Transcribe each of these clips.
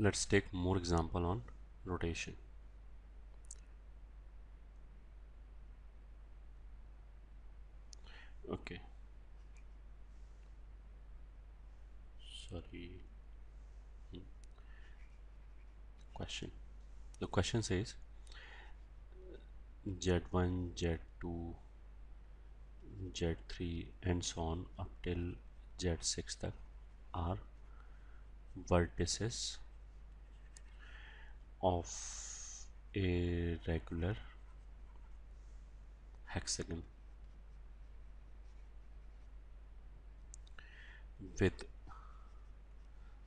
let's take more example on rotation okay sorry hmm. question the question says z1 z2 z3 and so on up till z6 That are vertices of a regular hexagon with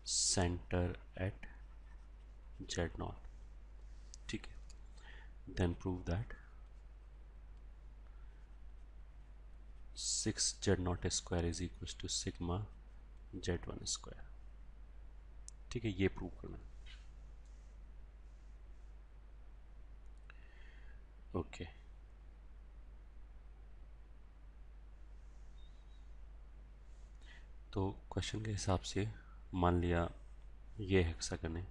center at z naught ठीक है then prove that 6 z naught square is equals to sigma z1 square ठीक है ये prove करना है okay तो question के हिसाब से मान लिया ये हेक्सागन है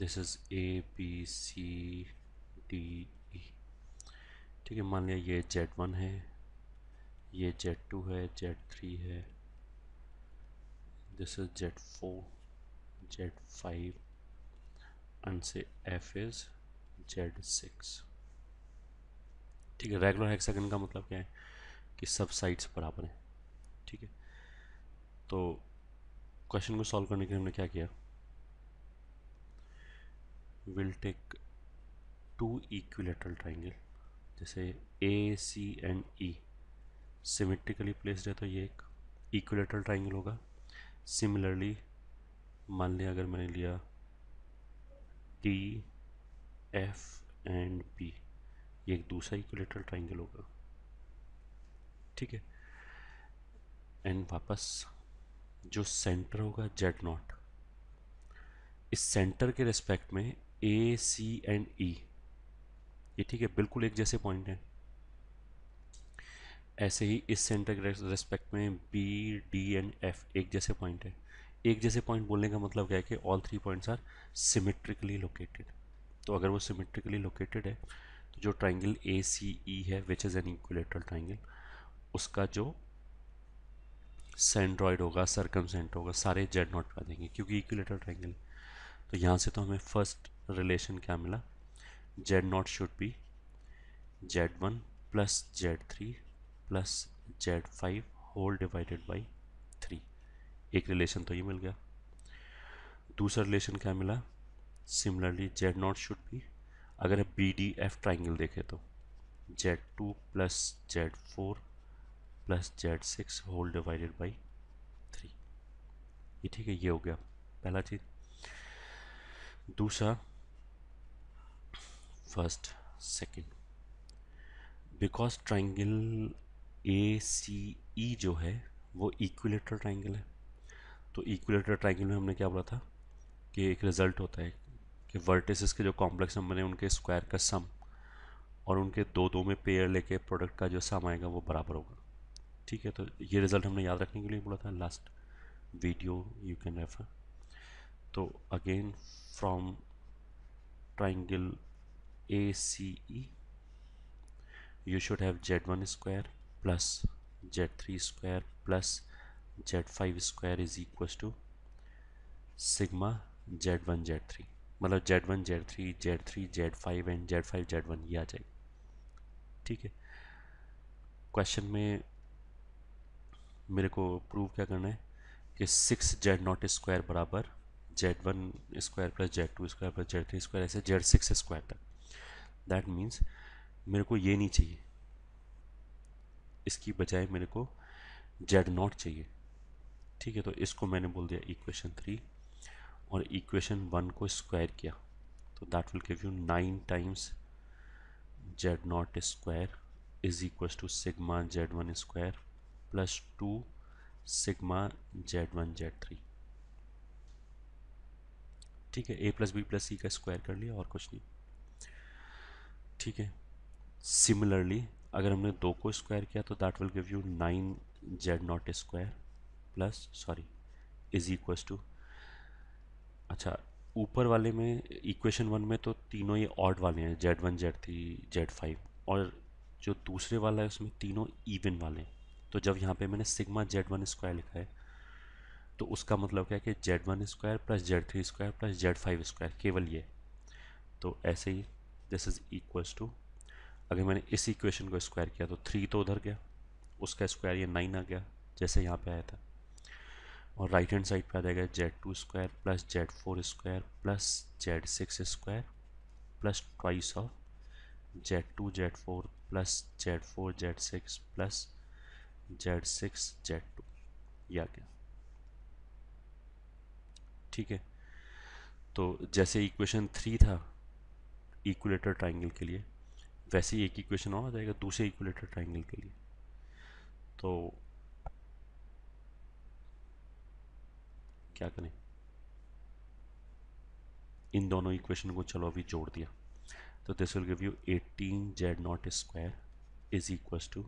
this is A B C D E ठीक है मान लिया ये जेड वन है ये जेड टू है जेड थ्री है this is Z four Z5 and say F is Z6 ठीक है रेगुलर हेक्सागन का मतलब क्या है कि सब साइड्स बराबर हैं ठीक है तो क्वेश्चन को सॉल्व करने के लिए हमने क्या किया will take two equilateral triangle जैसे A C and E symmetrically placed है तो ये एक इक्विलेटरल ट्राइंगल होगा सिमिलरली मान लिया अगर मैंने लिया टी एफ एंड पी ये एक दूसरा इक्विलेटरल ट्राइंगल होगा ठीक है एंड वापस जो सेंटर होगा जेड नॉट इस सेंटर के रेस्पेक्ट में ए सी एंड ई ये ठीक है बिल्कुल एक जैसे पॉइंट हैं ऐसे ही इस सेंटर के रेस्पेक्ट में बी डी एंड एफ एक जैसे पॉइंट है एक जैसे पॉइंट बोलने का मतलब क्या है कि all three points are symmetrically located तो अगर वो सिमेट्रिकली लोकेटेड है तो जो ट्राइंगल ए सी ई है which is an equilateral triangle उसका जो सेंड्रॉयड होगा सरकम सेंट होगा सारे जेड नॉट आ जाएंगे क्योंकि इक्विलेटरल ट्राइंगल तो यहाँ से तो हमें फर्स्ट रिलेशन क्या मिला Z not should be Z one plus Z three plus Z five whole divided by एक रिलेशन तो ये मिल गया दूसरा रिलेशन क्या मिला similarly Z not should be अगर आप बी डी एफ ट्राइंगल देखें तो Z two plus Z four plus Z six whole divided by three ये ठीक है ये हो गया पहला चीज़ दूसरा first second because triangle A C ई जो है वो इक्विलेटरल ट्राइंगल है तो इक्विलेटर ट्राइंगल में हमने क्या बोला था कि एक रिजल्ट होता है कि वर्टिसेस के जो कॉम्प्लेक्स नंबर हैं उनके स्क्वायर का सम और उनके दो दो में पेयर लेके प्रोडक्ट का जो सम आएगा वो बराबर होगा ठीक है तो ये रिज़ल्ट हमने याद रखने के लिए बोला था last video you can refer to again from triangle A C E you should have Z one square plus Z three square plus z5 square is equal to sigma z1 z3 मतलब z1 z3 z3 z5 and z5 z1 ये आ जाएगी ठीक है question में मेरे को prove क्या करना है कि सिक्स जेड नॉट स्क्वायर बराबर Z one square plus Z two square plus Z three square ऐसे जेड सिक्स स्क्वायर तक दैट मीन्स मेरे को ये नहीं चाहिए इसकी बजाय मेरे को जेड नॉट चाहिए ठीक है तो इसको मैंने बोल दिया इक्वेशन थ्री और इक्वेशन वन को स्क्वायर किया तो that will give you nine times Z not square is equal to sigma Z one square plus two sigma Z one Z three ठीक है A plus B plus C का square कर लिया और कुछ नहीं ठीक है सिमिलरली अगर हमने दो को स्क्वायर किया तो that will give you nine Z not square plus sorry is equal to अच्छा ऊपर वाले में इक्वेशन वन में तो तीनों ये ऑड वाले हैं Z one Z three Z five और जो दूसरे वाला है उसमें तीनों इवन वाले हैं तो जब यहाँ पे मैंने सिग्मा जेड वन स्क्वायर लिखा है तो उसका मतलब क्या है कि Z one square plus Z three square plus Z five square केवल ये तो ऐसे ही दिस इज़ इक्वल्स टू अगर मैंने इस इक्वेशन को स्क्वायर किया तो थ्री तो उधर गया उसका स्क्वायर ये नाइन आ गया जैसे यहाँ पे आया था और राइट हैंड साइड पे आ जाएगा Z two square plus Z four square plus Z six square plus twice of Z two Z four plus Z four Z six plus Z six Z two या आ गया ठीक है तो जैसे इक्वेशन थ्री था इक्वलेटर ट्राइंगल के लिए वैसे ही एक इक्वेशन और आ जाएगा दूसरे इक्वलेटर ट्राइंगल के लिए तो क्या करें इन दोनों इक्वेशन को चलो अभी जोड़ दिया तो this will give you 18 Z not square is equal to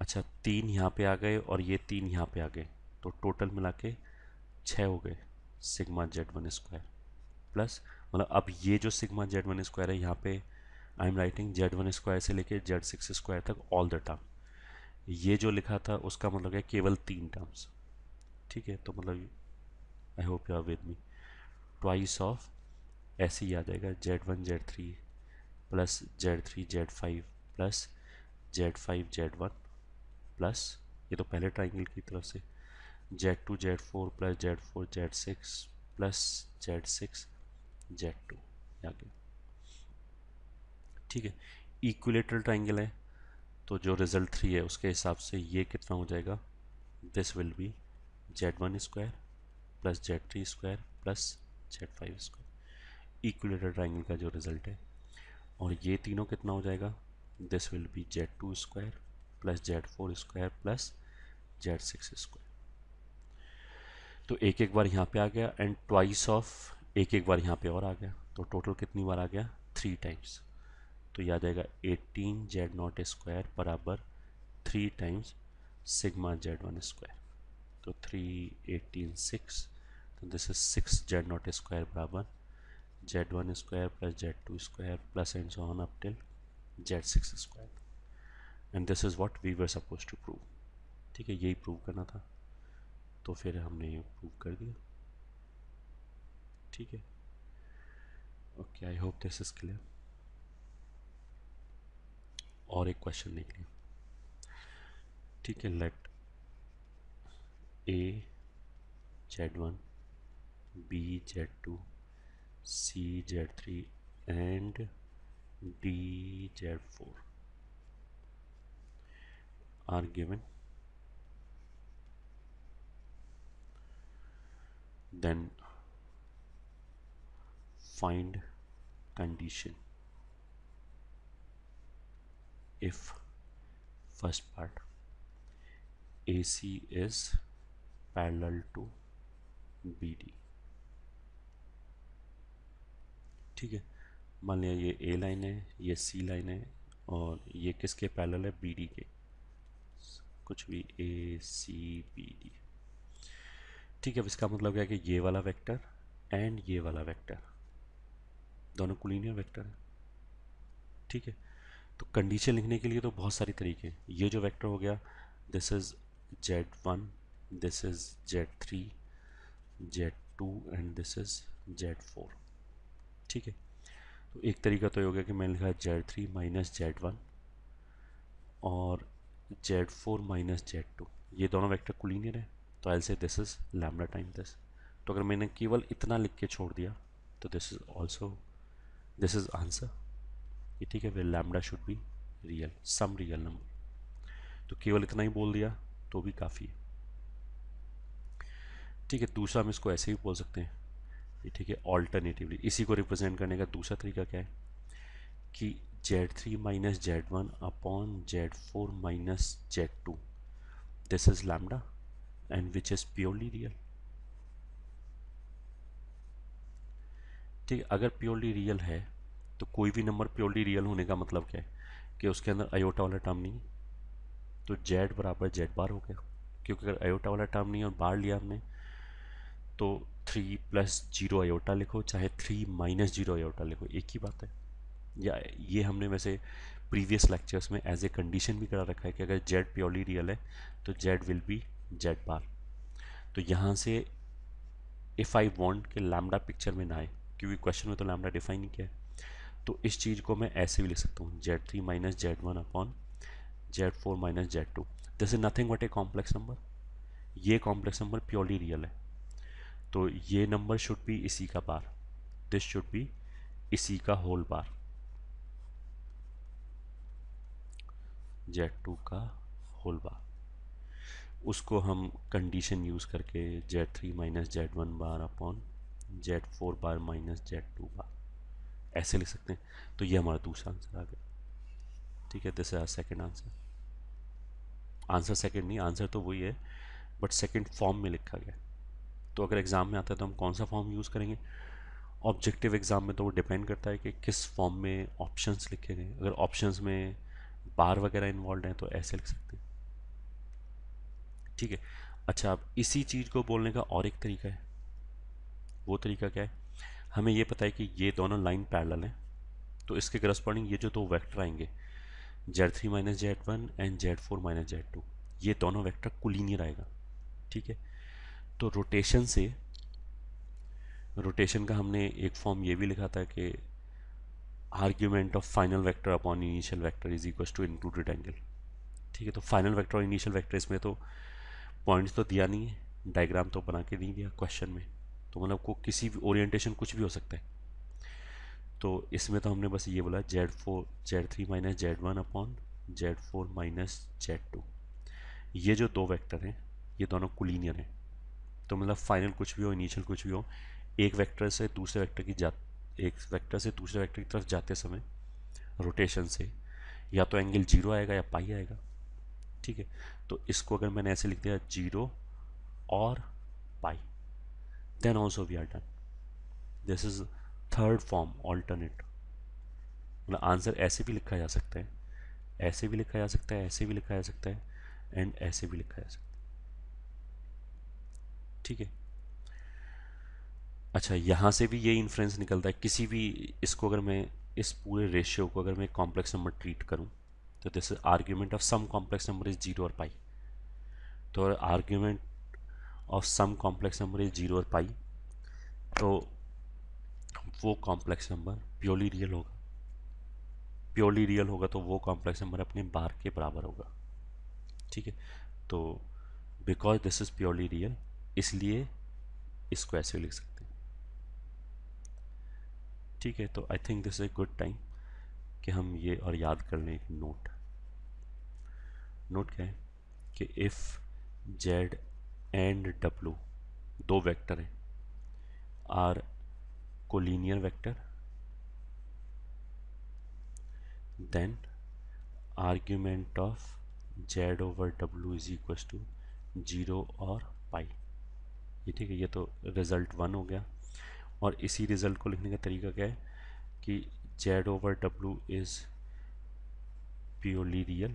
अच्छा तीन यहाँ पे आ गए और ये तीन यहाँ पे आ गए तो टोटल मिला के छः हो गए sigma Z one square plus मतलब अब ये जो सिग्मा जेड वन स्क्वायर है यहाँ पे I am writing Z one square से लेके जेड सिक्स स्क्वायर तक ऑल द टर्म ये जो लिखा था उसका मतलब है केवल तीन टर्म्स ठीक है तो मतलब I hope you are with me twice of ऐसे ही आ जाएगा Z one Z three plus Z three Z five plus Z five Z one plus ये तो पहले ट्राइंगल की तरफ से Z two Z four plus Z four Z six plus Z six Z two गया ठीक है इक्विलेटरल ट्राइंगल है तो जो रिज़ल्ट थ्री है उसके हिसाब से ये कितना हो जाएगा this will be Z one square plus Z three square plus Z five square equilateral triangle का जो रिजल्ट है और ये तीनों कितना हो जाएगा this will be Z two square plus Z four square plus Z six square तो एक एक बार यहाँ पे आ गया एंड ट्वाइस ऑफ एक एक बार यहाँ पे और आ गया तो टोटल कितनी बार आ गया थ्री टाइम्स तो याद आएगा एटीन जेड नॉट स्क्वायर बराबर three times sigma Z one square तो थ्री एटीन सिक्स तो this is six Z not square बराबर Z one square plus Z two square plus and so on up till Z six square and this is what we were supposed to prove ठीक है यही prove करना था तो फिर हमने ये प्रूव कर दिया ठीक है okay I hope this is clear और एक क्वेश्चन देख लिया ठीक है let A Z1 B Z2 C Z3 and D Z4 are given then find condition if first part AC is parallel to B D ठीक है मान लिया ये ए लाइन है ये सी लाइन है और ये किसके पैरेलल है बी डी के कुछ भी ए सी बी डी ठीक है अब इसका मतलब क्या है कि ये वाला वेक्टर एंड ये वाला वेक्टर दोनों कुलीनियर वेक्टर है ठीक है तो कंडीशन लिखने के लिए तो बहुत सारे तरीके हैं ये जो वेक्टर हो गया this is Z one this is Z3 Z2 and this is Z4 ठीक है तो एक तरीका तो ये हो गया कि मैंने लिखा Z three minus Z one और Z four minus Z two ये दोनों वेक्टर कुलीनियर है तो I say this is lambda time this तो अगर मैंने केवल इतना लिख के छोड़ दिया तो this is also this is answer ये ठीक है वे lambda should be real some real number तो केवल इतना ही बोल दिया तो भी काफ़ी है ठीक है दूसरा हम इसको ऐसे ही बोल सकते हैं ठीक है ऑल्टरनेटिवली इसी को रिप्रेजेंट करने का दूसरा तरीका क्या है कि Z three minus Z one upon Z four minus Z two this is lambda and which is purely real ठीक है अगर प्योरली रियल है तो कोई भी नंबर प्योरली रियल होने का मतलब क्या है कि उसके अंदर अयोटा वाला टर्म नहीं है तो जेड बराबर जेड बार हो गया क्योंकि अगर अयोटा वाला टर्म नहीं है और बार लिया हमने तो थ्री प्लस जीरो आयोटा लिखो चाहे थ्री माइनस जीरो आयोटा लिखो एक ही बात है या ये हमने वैसे प्रीवियस लेक्चर्स में एज ए कंडीशन भी करा रखा है कि अगर जेड प्योरली रियल है तो Z will be Z bar तो यहाँ से इफ़ आई वॉन्ट के लैमडा पिक्चर में ना आए क्योंकि क्वेश्चन में तो लैमडा डिफाइन नहीं किया है तो इस चीज़ को मैं ऐसे भी लिख सकता हूँ Z three minus Z one upon Z four minus Z two this is nothing but a complex number ये कॉम्प्लेक्स नंबर प्योरली रियल है तो ये नंबर शुड बी इसी का पार दिस शुड बी इसी का होल पार जेड टू का whole bar उसको हम कंडीशन यूज़ करके Z three minus Z one bar upon Z four bar minus Z two bar ऐसे लिख सकते हैं तो ये हमारा दूसरा आंसर आ गया ठीक है this are second answer answer second नहीं आंसर तो वही है बट सेकेंड फॉर्म में लिखा गया तो अगर एग्ज़ाम में आता है तो हम कौन सा फॉर्म यूज़ करेंगे ऑब्जेक्टिव एग्ज़ाम में तो वो डिपेंड करता है कि किस फॉर्म में ऑप्शंस लिखे गए अगर ऑप्शंस में बार वगैरह इन्वॉल्व हैं तो ऐसे लिख सकते हैं ठीक है अच्छा अब इसी चीज़ को बोलने का और एक तरीका है वो तरीका क्या है हमें ये पता है कि ये दोनों लाइन पैरल हैं तो इसके करस्पॉन्डिंग ये जो दो वैक्टर आएंगे z three minus Z one and z four minus Z two ये दोनों वैक्टर कुलीनियर आएगा ठीक है तो रोटेशन से रोटेशन का हमने एक फॉर्म ये भी लिखा था कि argument of final vector upon initial vector is equal to included angle ठीक है तो फाइनल वेक्टर और इनिशियल वेक्टर इसमें तो पॉइंट्स तो दिया नहीं है डायग्राम तो बना के नहीं दिया क्वेश्चन में तो मतलब को किसी भी ओरिएंटेशन कुछ भी हो सकता है तो इसमें तो हमने बस ये बोला z four z three minus Z one upon Z four minus Z two ये जो दो वैक्टर हैं ये दोनों कुलीनियर हैं तो मतलब फाइनल कुछ भी हो इनिशियल कुछ भी हो एक वेक्टर से दूसरे वेक्टर की जा एक वेक्टर से दूसरे वेक्टर की तरफ जाते समय रोटेशन से या तो एंगल जीरो आएगा या पाई आएगा ठीक है तो इसको अगर मैंने ऐसे लिख दिया जीरो और pi then also we are done this is third form alternate मतलब आंसर ऐसे भी लिखा जा सकता है ऐसे भी लिखा जा सकता है ऐसे भी लिखा जा सकता है एंड ऐसे भी लिखा जा सकता है ठीक है अच्छा यहाँ से भी ये इन्फ्रेंस निकलता है किसी भी इसको अगर मैं इस पूरे रेशियो को अगर मैं कॉम्प्लेक्स नंबर ट्रीट करूँ तो this is argument of some complex number is zero और पाई तो argument of some complex number is zero और पाई तो वो कॉम्प्लेक्स नंबर प्योरली रियल होगा प्योरली रियल होगा तो वो कॉम्प्लेक्स नंबर अपने बार के बराबर होगा ठीक है तो because this is purely real इसलिए इसको ऐसे लिख सकते हैं ठीक है तो I think this is a good time कि हम ये और याद कर लें एक नोट नोट क्या है कि इफ़ जेड एंड डब्लू दो वेक्टर हैं are collinear vector then argument of z over डब्लू इज इक्वल टू जीरो और पाई ये ठीक है ये तो रिज़ल्ट वन हो गया और इसी रिज़ल्ट को लिखने का तरीका क्या है कि जेड ओवर डब्लू इज़ प्योरली रियल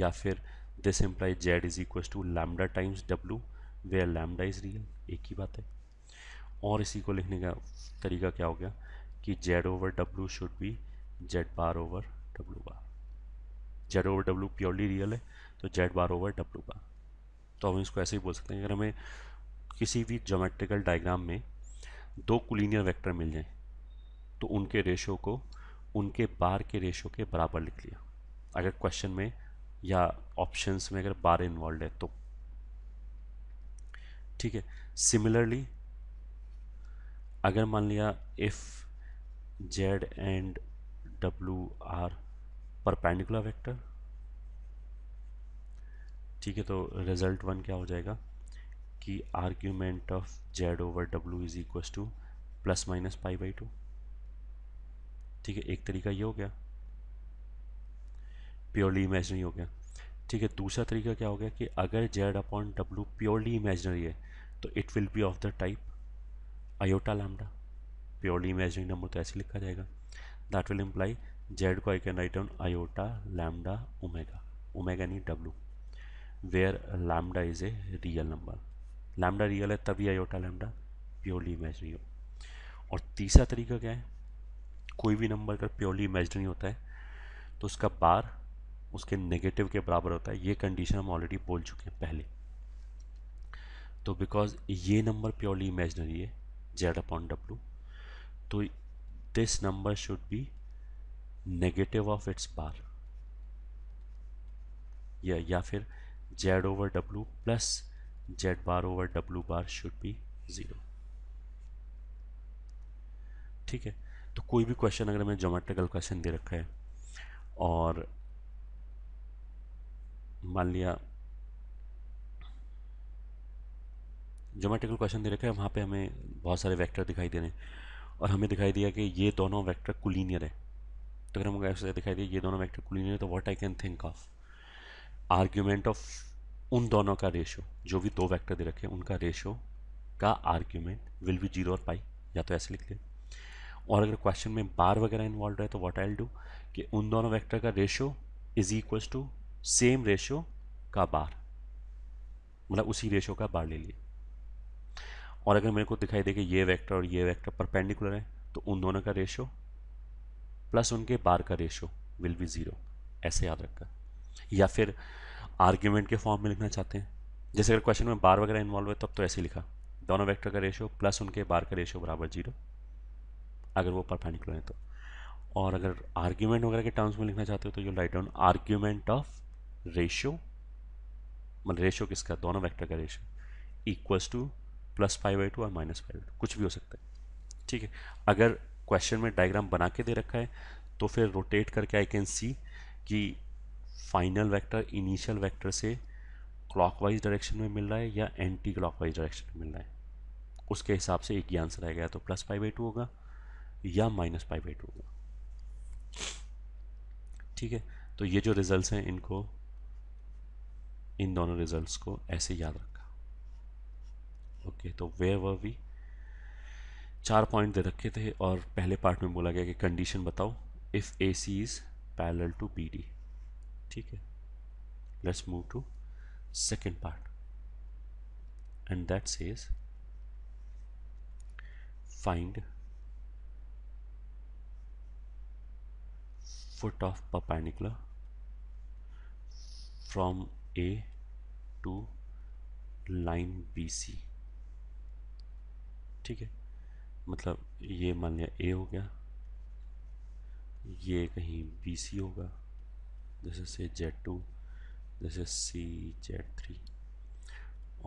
या फिर this imply z is equal to lambda times डब्लू वेयर लैमडा इज़ रियल एक ही बात है और इसी को लिखने का तरीका क्या हो गया कि Z over W should be Z bar over W bar Z over W purely real है तो Z bar over W bar तो हम इसको ऐसे ही बोल सकते हैं अगर हमें किसी भी जोमेट्रिकल डायग्राम में दो कुलीनियर वेक्टर मिल जाएं तो उनके रेशो को उनके बार के रेशो के बराबर लिख लिया अगर क्वेश्चन में या ऑप्शंस में अगर बार इन्वॉल्व है तो ठीक है सिमिलरली अगर मान लिया इफ़ जेड एंड डब्ल्यू आर परपेंडिकुलर वेक्टर ठीक है तो रिज़ल्ट वन क्या हो जाएगा कि आर्ग्यूमेंट ऑफ जेड ओवर डब्ल्यू is equal to plus minus pi by two ठीक है एक तरीका ये हो गया प्योरली इमेजनरी हो गया ठीक है दूसरा तरीका क्या हो गया कि अगर जेड अपॉन डब्ल्यू प्योरली इमेजनरी है तो it will be of the type iota lambda purely imaginary number तो ऐसे लिखा जाएगा दैट विल इम्प्लाई जेड को I can write on iota lambda omega omega नहीं डब्ल्यू where lambda is a real number lambda real है तभी iota lambda purely imaginary हो और तीसरा तरीका क्या है कोई भी नंबर अगर प्योरली इमेजनरी होता है तो उसका बार उसके नेगेटिव के बराबर होता है ये कंडीशन हम ऑलरेडी बोल चुके हैं पहले तो बिकॉज ये नंबर प्योरली इमेजनरी है जेड अपॉन डब्लू तो this number should be negative of its bar या या फिर z over w plus z bar over w bar should be zero ठीक है तो कोई भी क्वेश्चन अगर हमें जोमेट्रिकल क्वेश्चन दे रखा है और मान लिया जोमेट्रिकल क्वेश्चन दे रखा है वहाँ पे हमें बहुत सारे वेक्टर दिखाई दे रहे हैं और हमें दिखाई दिया कि ये दोनों वेक्टर कुलीनियर है तो अगर हमको ऐसे दिखाई दिया ये दोनों वेक्टर कुलीनियर है तो what I can think of argument of उन दोनों का रेशो जो भी दो वैक्टर दे रखे उनका रेशो का आर्ग्यूमेंट विल बी जीरो और पाई या तो ऐसे लिख लें और अगर क्वेश्चन में बार वगैरह इन्वॉल्व है तो व्हाट आई डू कि उन दोनों वेक्टर का ratio is equals to same ratio का बार मतलब उसी रेशो का बार ले लिए और अगर मेरे को दिखाई दे कि ये वेक्टर और ये वेक्टर परपेंडिकुलर है तो उन दोनों का रेशो प्लस उनके बार का रेशो विल बी ज़ीरो ऐसे याद रखकर या फिर आर्ग्यूमेंट के फॉर्म में लिखना चाहते हैं जैसे अगर क्वेश्चन में बार वगैरह इन्वॉल्व है तब तो ऐसे लिखा दोनों वेक्टर का रेशियो प्लस उनके बार का रेशियो बराबर जीरो अगर वो परपेंडिकुलर है तो और अगर आर्ग्यूमेंट वगैरह के टर्म्स में लिखना चाहते हो तो you write down argument of ratio मतलब रेशियो किसका दोनों वेक्टर का ratio equals to plus five by two और माइनस फाइव बाई कुछ भी हो सकता है ठीक है अगर क्वेश्चन में डायग्राम बना के दे रखा है तो फिर रोटेट करके आई कैन सी कि फाइनल वेक्टर इनिशियल वेक्टर से क्लॉकवाइज डायरेक्शन में मिल रहा है या एंटी क्लॉकवाइज डायरेक्शन में मिल रहा है उसके हिसाब से एक ही आंसर आएगा तो प्लस पाई बाई टू होगा या माइनस पाई बाई टू होगा ठीक है तो ये जो रिजल्ट्स हैं इनको इन दोनों रिजल्ट्स को ऐसे याद रखा ओके तो वे वर वी चार पॉइंट दे रखे थे और पहले पार्ट में बोला गया कि कंडीशन बताओ if A C is parallel to B D ठीक है let's move to second part and that says find foot of निकला from A to line B C ठीक है मतलब ये मान लिया ए हो गया ये कहीं बी सी होगा this is say Z2 this is say z three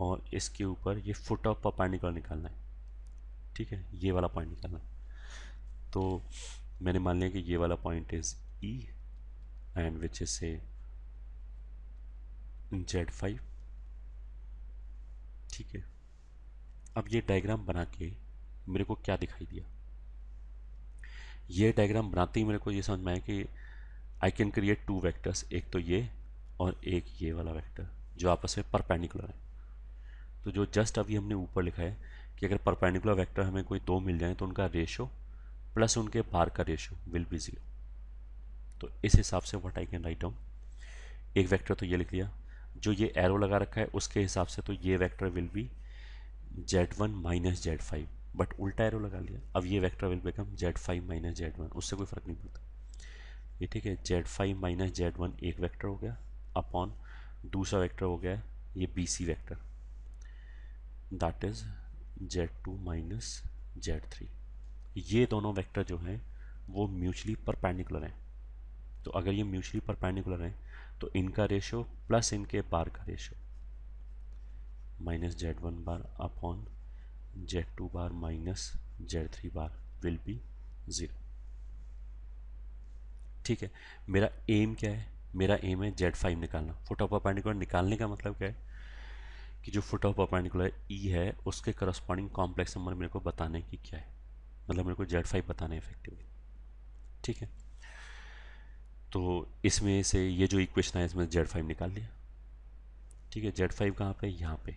और इसके ऊपर ये फुट ऑफ परपेंडिकुलर निकालना है ठीक है ये वाला पॉइंट निकालना है तो मैंने मान लिया कि ये वाला point is E and which is say z five ठीक है अब ये डायग्राम बना के मेरे को क्या दिखाई दिया ये डायग्राम बनाते ही मेरे को ये समझ में आया कि I can create two vectors एक तो ये और एक ये वाला वैक्टर जो आपस में परपेंडिकुलर है तो जो जस्ट अभी हमने ऊपर लिखा है कि अगर परपेंडिकुलर वैक्टर हमें कोई दो मिल जाए तो उनका रेशो प्लस उनके बार का रेशो विल बी ज़ीरो तो इस हिसाब से what I can write down एक वेक्टर तो ये लिख लिया जो ये एरो लगा रखा है उसके हिसाब से तो ये vector will be Z one minus z five but उल्टा एरो लगा लिया अब ये vector will become z five minus Z one उससे कोई फ़र्क नहीं पड़ता ये ठीक है z five minus Z one एक वैक्टर हो गया अपॉन दूसरा वैक्टर हो गया ये B C vector that is Z two minus z three ये दोनों वैक्टर जो हैं वो म्यूचुअली परपेंडिकुलर हैं तो अगर ये म्यूचुअली परपेंडिकुलर हैं तो इनका रेशियो प्लस इनके बार का ratio minus Z one bar upon z two bar minus z three bar will be zero ठीक है मेरा एम क्या है मेरा एम है जेड फाइव निकालना फोटो ऑफ परपेंडिकुलर निकालने का मतलब क्या है कि जो फोटो ऑफ परपेंडिकुलर ई है उसके करस्पॉन्डिंग कॉम्प्लेक्स नंबर मेरे को बताने की क्या है मतलब मेरे को जेड फाइव बताना है इफेक्टिवली ठीक है तो इसमें से ये जो इक्वेशन है इसमें जेड फाइव निकाल लिया ठीक है जेड फाइव कहाँ पर यहाँ पर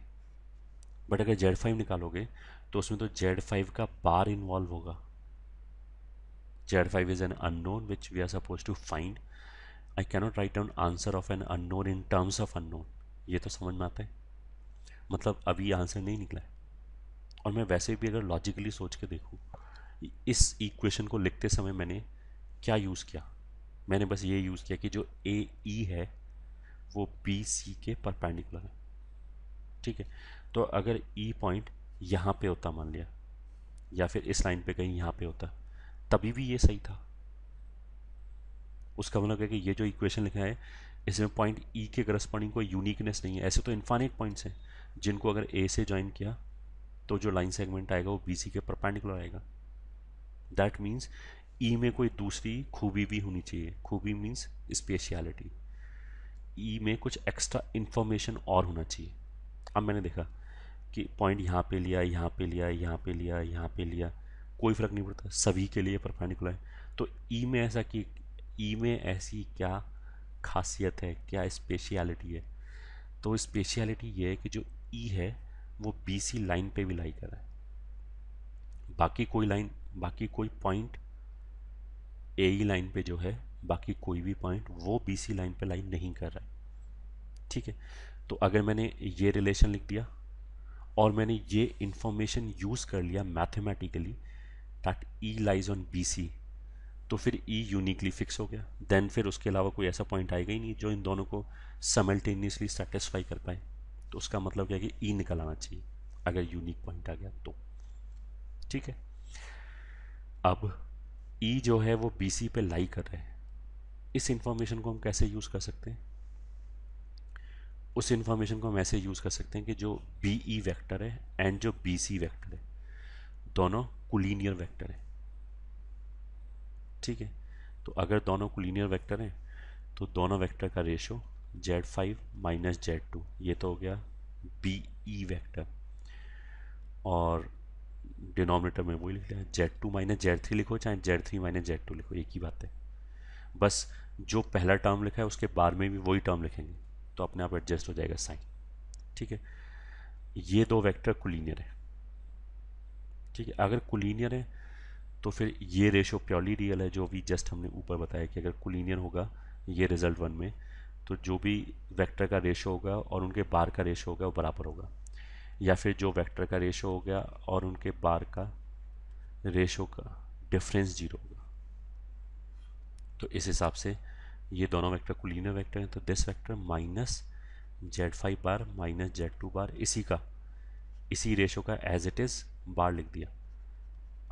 बट अगर जेड फाइव निकालोगे तो उसमें तो जेड फाइव का बार इन्वॉल्व होगा Z5 is an unknown which we are supposed to find. I cannot write down answer of an unknown in terms of unknown. ये तो समझ में आता है मतलब अभी आंसर नहीं निकला है और मैं वैसे भी अगर लॉजिकली सोच के देखूँ इस इक्वेशन को लिखते समय मैंने क्या यूज़ किया मैंने बस ये यूज़ किया कि जो ए ई e है वो बी सी के परपेंडिकुलर है ठीक है तो अगर ई e पॉइंट यहाँ पे होता मान लिया या फिर इस लाइन पे कहीं यहाँ पे होता तभी भी ये सही था उसका मतलब क्या कि ये जो इक्वेशन लिखा है इसमें पॉइंट ई e के करस्पॉन्डिंग कोई यूनिकनेस नहीं है ऐसे तो इन्फानिक पॉइंट्स हैं जिनको अगर ए से ज्वाइन किया तो जो लाइन सेगमेंट आएगा वो बी सी के परपेंडिकुलर आएगा दैट मीन्स ई में कोई दूसरी खूबी भी होनी चाहिए खूबी मीन्स स्पेशलिटी ई में कुछ एक्स्ट्रा इन्फॉर्मेशन और होना चाहिए अब मैंने देखा कि पॉइंट यहाँ पे लिया यहाँ पे लिया यहाँ पे लिया यहाँ पे लिया, यहां पे लिया कोई फ़र्क नहीं पड़ता सभी के लिए परपेंडिकुलर है तो ई में ऐसा कि ई में ऐसी क्या खासियत है क्या स्पेशियलिटी है तो स्पेशियलिटी ये है कि जो ई है वो बी सी लाइन पे भी लाई कर रहा है बाकी कोई लाइन बाकी कोई पॉइंट ए ई लाइन पे जो है बाकी कोई भी पॉइंट वो बी सी लाइन पे लाई नहीं कर रहा है ठीक है तो अगर मैंने ये रिलेशन लिख दिया और मैंने ये इन्फॉर्मेशन यूज़ कर लिया mathematically that E lies on B C तो फिर ई यूनिकली फिक्स हो गया देन फिर उसके अलावा कोई ऐसा पॉइंट आएगा ही नहीं जो इन दोनों को समल्टेनियसली सेटिस्फाई कर पाए तो उसका मतलब क्या है कि ई e निकल आना चाहिए अगर यूनिक पॉइंट आ गया तो ठीक है अब ई e जो है वो बी सी पे लाई कर रहे हैं इस इंफॉर्मेशन को हम कैसे यूज़ कर सकते हैं उस इंफॉर्मेशन को हम ऐसे यूज़ कर सकते हैं कि जो बी ई वैक्टर है एंड जो बी सी वैक्टर है दोनों कुलीनियर वेक्टर है ठीक है तो अगर दोनों कुलीनियर वेक्टर हैं तो दोनों वेक्टर का ratio z five minus Z two ये तो हो गया बी ई वैक्टर और डिनोमिनेटर में वही लिख लिया z two minus z three लिखो चाहे z three minus Z two लिखो एक ही बात है बस जो पहला टर्म लिखा है उसके बार में भी वही टर्म लिखेंगे तो अपने आप एडजस्ट हो जाएगा साइन ठीक है ये दो वेक्टर कुलीनियर है ठीक है अगर कुलीनियर है तो फिर ये रेशो प्योरली रियल है जो भी जस्ट हमने ऊपर बताया कि अगर कुलीनियर होगा ये रिजल्ट वन में तो जो भी वेक्टर का रेशो होगा और उनके बार का रेशो होगा वो बराबर होगा या फिर जो वेक्टर का रेशो हो गया और उनके बार का रेशो का डिफरेंस जीरो होगा तो इस हिसाब से ये दोनों वेक्टर कुलीनियर वेक्टर हैं तो this vector minus z five bar minus Z two bar इसी का इसी रेशो का एज इट इज़ बार लिख दिया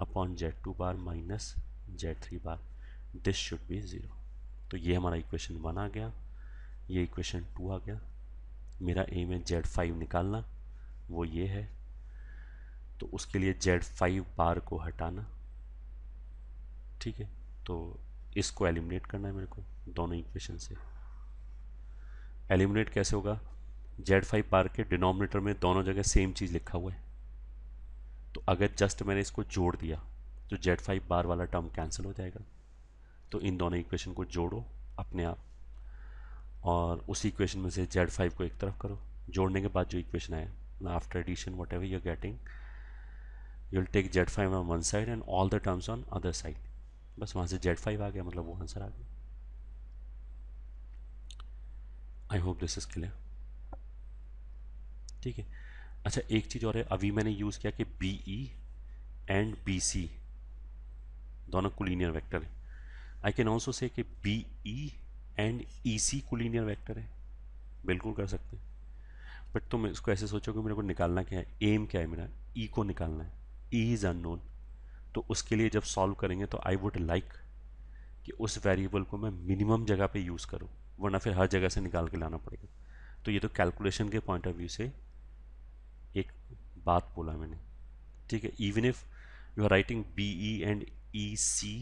upon z two bar minus z three bar this should be zero तो ये हमारा इक्वेशन वन आ गया ये इक्वेशन टू आ गया मेरा एम है जेड फाइव निकालना वो ये है तो उसके लिए जेड फाइव बार को हटाना ठीक है तो इसको एलिमिनेट करना है मेरे को दोनों इक्वेशन से एलिमिनेट कैसे होगा जेड फाइव बार के डिनोमिनेटर में दोनों जगह सेम चीज़ लिखा हुआ है तो अगर जस्ट मैंने इसको जोड़ दिया तो जेड फाइव बार वाला टर्म कैंसिल हो जाएगा तो इन दोनों इक्वेशन को जोड़ो अपने आप और उसी इक्वेशन में से जेड फाइव को एक तरफ करो जोड़ने के बाद जो इक्वेशन आया after addition whatever you getting you will take z five on one side and all the terms on other side बस वहाँ से जेड फाइव आ गया मतलब वो आंसर आ गया I hope this is clear ठीक है अच्छा एक चीज़ और है अभी मैंने यूज़ किया कि B E and B C दोनों कुलीनियर वेक्टर है I can also say B E and E C collinear vector है बिल्कुल कर सकते हैं बट तुम इसको ऐसे सोचो कि मेरे को निकालना क्या है एम क्या है मेरा ई e को निकालना है ई इज़ अननोन तो उसके लिए जब सॉल्व करेंगे तो आई वुड लाइक कि उस वेरिएबल को मैं मिनिमम जगह पे यूज़ करूँ वरना फिर हर जगह से निकाल के लाना पड़ेगा तो ये तो कैलकुलेशन के पॉइंट ऑफ व्यू से बात बोला मैंने ठीक है even if you are writing B E and E C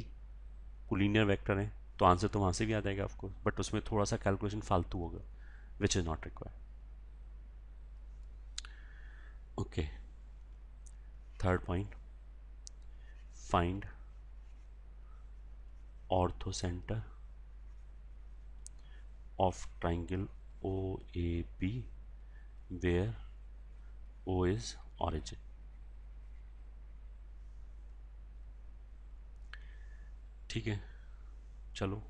linear vector हैं तो आंसर तो वहाँ से भी आ जाएगा आपको बट उसमें थोड़ा सा कैलकुलेशन फालतू होगा which is not required okay third point find orthocentre of triangle O A B where O is origin. ठीक है चलो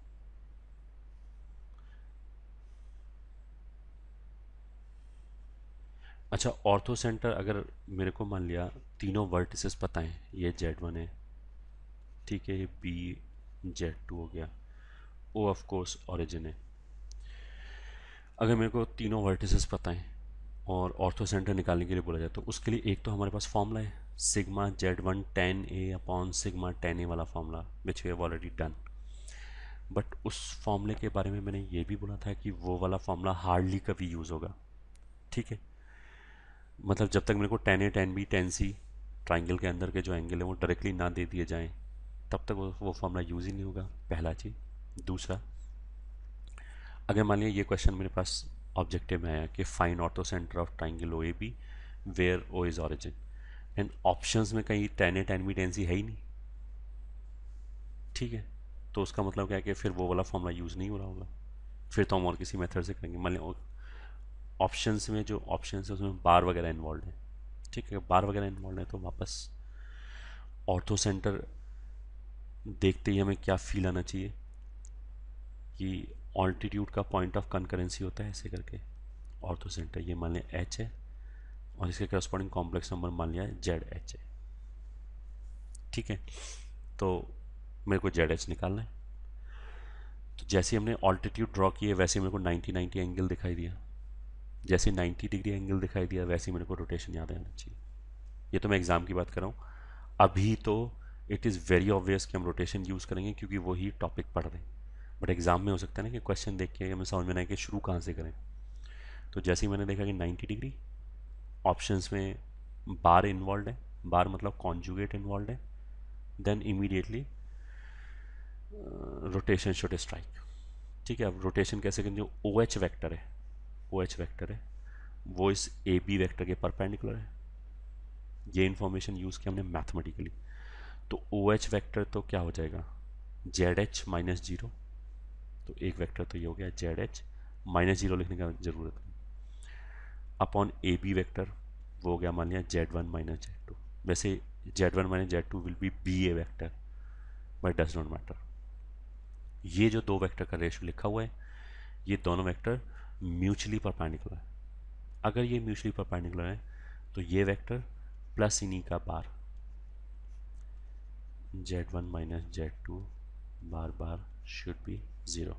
अच्छा ऑर्थो सेंटर अगर मेरे को मान लिया तीनों वर्टिसेस पता हैं ये जेड वन है ठीक है ये बी जेड टू हो गया वो ऑफ कोर्स ऑरिजिन है अगर मेरे को तीनों वर्टिसेस पता हैं और ऑर्थो सेंटर निकालने के लिए बोला जाए तो उसके लिए एक तो हमारे पास फॉर्मूला है sigma Z one tan A upon sigma tan A वाला formula which we have already done but उस फॉर्मूले के बारे में मैंने ये भी बोला था कि वो वाला फॉर्मूला हार्डली कभी यूज़ होगा ठीक है मतलब जब तक मेरे को tan A tan B tan C triangle के अंदर के जो एंगल है वो डायरेक्टली ना दे दिए जाएँ तब तक वो, वो फॉर्मूला यूज़ ही नहीं होगा पहला चीज़ दूसरा अगर मान लिया ये क्वेश्चन मेरे पास ऑब्जेक्टिव में आया कि find centre of triangle O A B where O is origin and option में कहीं टेन ए टेन टेंसी है ही नहीं ठीक है तो उसका मतलब क्या है कि फिर वो वाला फॉर्मूला यूज़ नहीं हो रहा होगा फिर तो हम और किसी मेथड से करेंगे मान लें ऑप्शंस में जो ऑप्शंस है उसमें बार वगैरह इन्वॉल्व है ठीक है बार वगैरह इन्वॉल्व है तो वापस ऑर्थो सेंटर देखते ही हमें क्या फील आना चाहिए कि ऑल्टीट्यूड का पॉइंट ऑफ कंकरेंसी होता है ऐसे करके ऑर्थो सेंटर ये मान लिया एच है और इसके करस्पॉन्डिंग कॉम्प्लेक्स नंबर मान लिया जेड एच है ठीक है तो मेरे को जेड एच निकालना है तो जैसे हमने ऑल्टीट्यूड ड्रॉ किए वैसे मेरे को 90 90 एंगल दिखाई दिया जैसे 90 डिग्री एंगल दिखाई दिया वैसे मेरे को रोटेशन याद आना चाहिए ये तो मैं एग्ज़ाम की बात कर रहा हूँ अभी तो इट इज़ वेरी ऑब्वियस कि हम रोटेशन यूज़ करेंगे क्योंकि वही टॉपिक पढ़ रहे हैं बट एग्ज़ाम में हो सकता है ना कि क्वेश्चन देख के हमें समझ में आए कि शुरू कहाँ से करें तो जैसे ही मैंने देखा कि 90 डिग्री ऑप्शंस में बार इन्वॉल्व है बार मतलब कॉन्जुगेट इन्वॉल्व है then immediately rotation should strike ठीक है अब रोटेशन कैसे करें जो ओ एच वैक्टर है ओ एच वैक्टर है वो इस ए बी वैक्टर के परपेंडिकुलर है ये इन्फॉर्मेशन यूज़ किया हमने मैथमेटिकली तो ओ एच वैक्टर तो क्या हो जाएगा जेड एच माइनस जीरो तो एक वेक्टर तो ये हो गया जेड एच माइनस जीरो लिखने का ज़रूरत नहीं अपॉन ए बी वैक्टर वो हो गया मान लिया Z one minus Z two वैसे z one minus Z two will be B A vector but does not matter ये जो दो वैक्टर का रेशो लिखा हुआ है ये दोनों वैक्टर म्यूचुअली परपेंडिकुलर है अगर ये म्यूचुअली परपेंडिकुलर है तो ये वैक्टर प्लस इन्हीं का bar z one minus Z two bar bar should be zero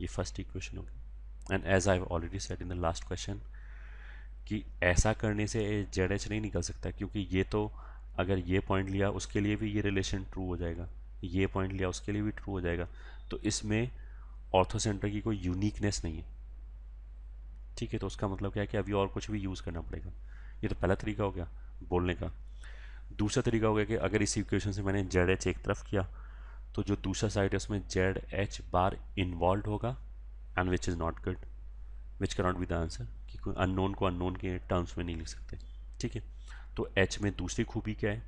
ये फर्स्ट इक्वेशन हो गया and as I already set in the last question कि ऐसा करने से जेड एच नहीं निकल सकता क्योंकि ये तो अगर ये पॉइंट लिया उसके लिए भी ये रिलेशन ट्रू हो जाएगा ये पॉइंट लिया उसके लिए भी ट्रू हो जाएगा तो इसमें ऑर्थोसेंटर की कोई यूनिकनेस नहीं है ठीक है तो उसका मतलब क्या है कि अभी और कुछ भी यूज़ करना पड़ेगा ये तो पहला तरीका हो गया बोलने का दूसरा तरीका हो गया कि अगर इस इक्वेशन से मैंने जेड एच एक तरफ किया तो जो दूसरा साइड है उसमें जेड एच बार इन्वॉल्व होगा and which is not good which cannot be the answer कि कोई अननोन को अननोन के टर्म्स में नहीं लिख सकते ठीक है तो एच में दूसरी खूबी क्या है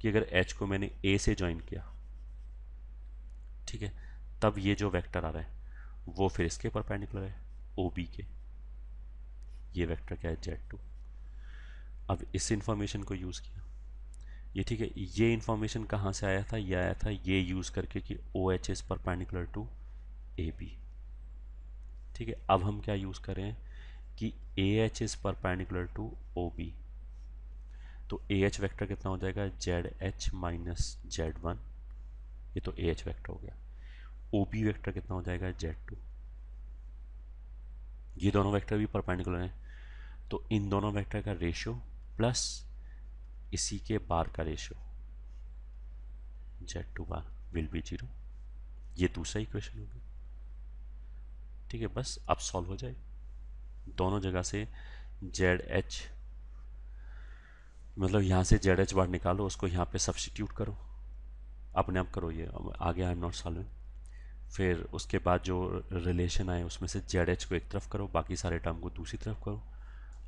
कि अगर एच को मैंने ए से ज्वाइन किया ठीक है तब ये जो वेक्टर आ रहा है वो फिर इसके निकल है ओ बी के ये वेक्टर क्या है जेड टू अब इस इंफॉर्मेशन को यूज़ किया ये ठीक है ये इन्फॉर्मेशन कहाँ से आया था ये आया था ये यूज़ करके कि O H is perpendicular to A B ठीक है अब हम क्या यूज़ करें कि A H is perpendicular to O B तो ए एच वैक्टर कितना हो जाएगा z H minus Z one ये तो ए एच वैक्टर हो गया ओ बी वैक्टर कितना हो जाएगा जेड टू ये दोनों वैक्टर भी पर पैंडिकुलर हैं तो इन दोनों वैक्टर का रेशियो प्लस इसी के बार का ratio z two bar will be zero ये दूसरा इक्वेशन हो गया ठीक है बस अब सॉल्व हो जाए दोनों जगह से जेड एच मतलब यहाँ से जेड एच बार निकालो उसको यहाँ पे सब्सटीट्यूट करो अपने आप करो ये आगे आई एम नॉट सॉल्विंग फिर उसके बाद जो रिलेशन आए उसमें से जेड एच को एक तरफ करो बाकी सारे टर्म को दूसरी तरफ करो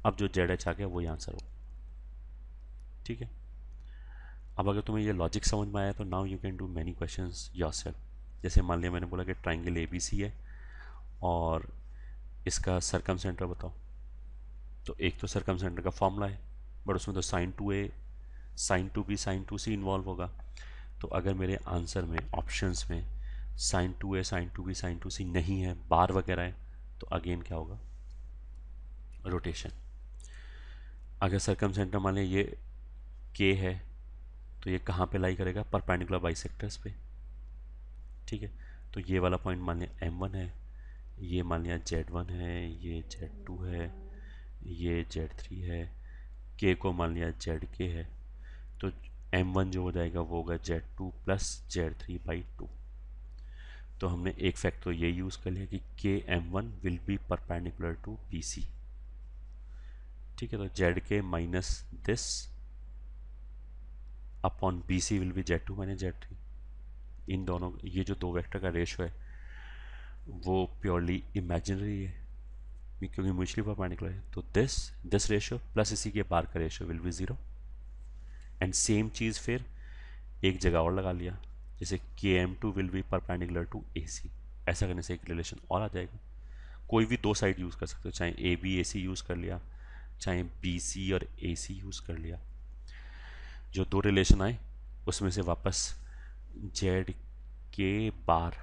अब जो जेड एच आ गया वही आंसर होगा ठीक है अब अगर तुम्हें ये लॉजिक समझ में आया तो now you can do many question yourself जैसे मान लिया मैंने बोला कि ट्राइंगल ए बी सी है और इसका सरकम सेंटर बताओ तो एक तो सरकम सेंटर का फॉर्मूला है बट उसमें तो sine two A sine two B sine two C involve होगा तो अगर मेरे आंसर में ऑप्शंस में sine two A sine two B sine two C नहीं है बार वगैरह है तो अगेन क्या होगा रोटेशन अगर सरकम सेंटर मान लें ये के है तो ये कहाँ पे लाई करेगा परपेंडिकुलर सेक्टर्स पे ठीक है तो ये वाला पॉइंट मान लिया एम वन है ये मान लिया जेड वन है ये जेड टू है ये जेड थ्री है के को मान लिया जेड के है तो एम वन जो हो जाएगा वो होगा z two plus Z three by two तो हमने एक फैक्ट तो ये यूज़ कर लिया कि के M one will be perpendicular to P C ठीक है तो जेड के minus this upon B C will be Z two minus z three इन दोनों ये जो दो वेक्टर का रेशो है वो प्योरली इमेजिनरी है क्योंकि मुश्किल पर निकला है तो दिस दिस रेशो प्लस इसी के बार का ratio will be zero and same चीज़ फिर एक जगह और लगा लिया जैसे के M two will be perpendicular to A C ऐसा करने से एक रिलेशन और आ जाएगा कोई भी दो साइड यूज़ कर सकते हो चाहे A B A C use कर लिया चाहे बी सी और ए सी यूज़ कर लिया जो दो रिलेशन आए उसमें से वापस जेड के बार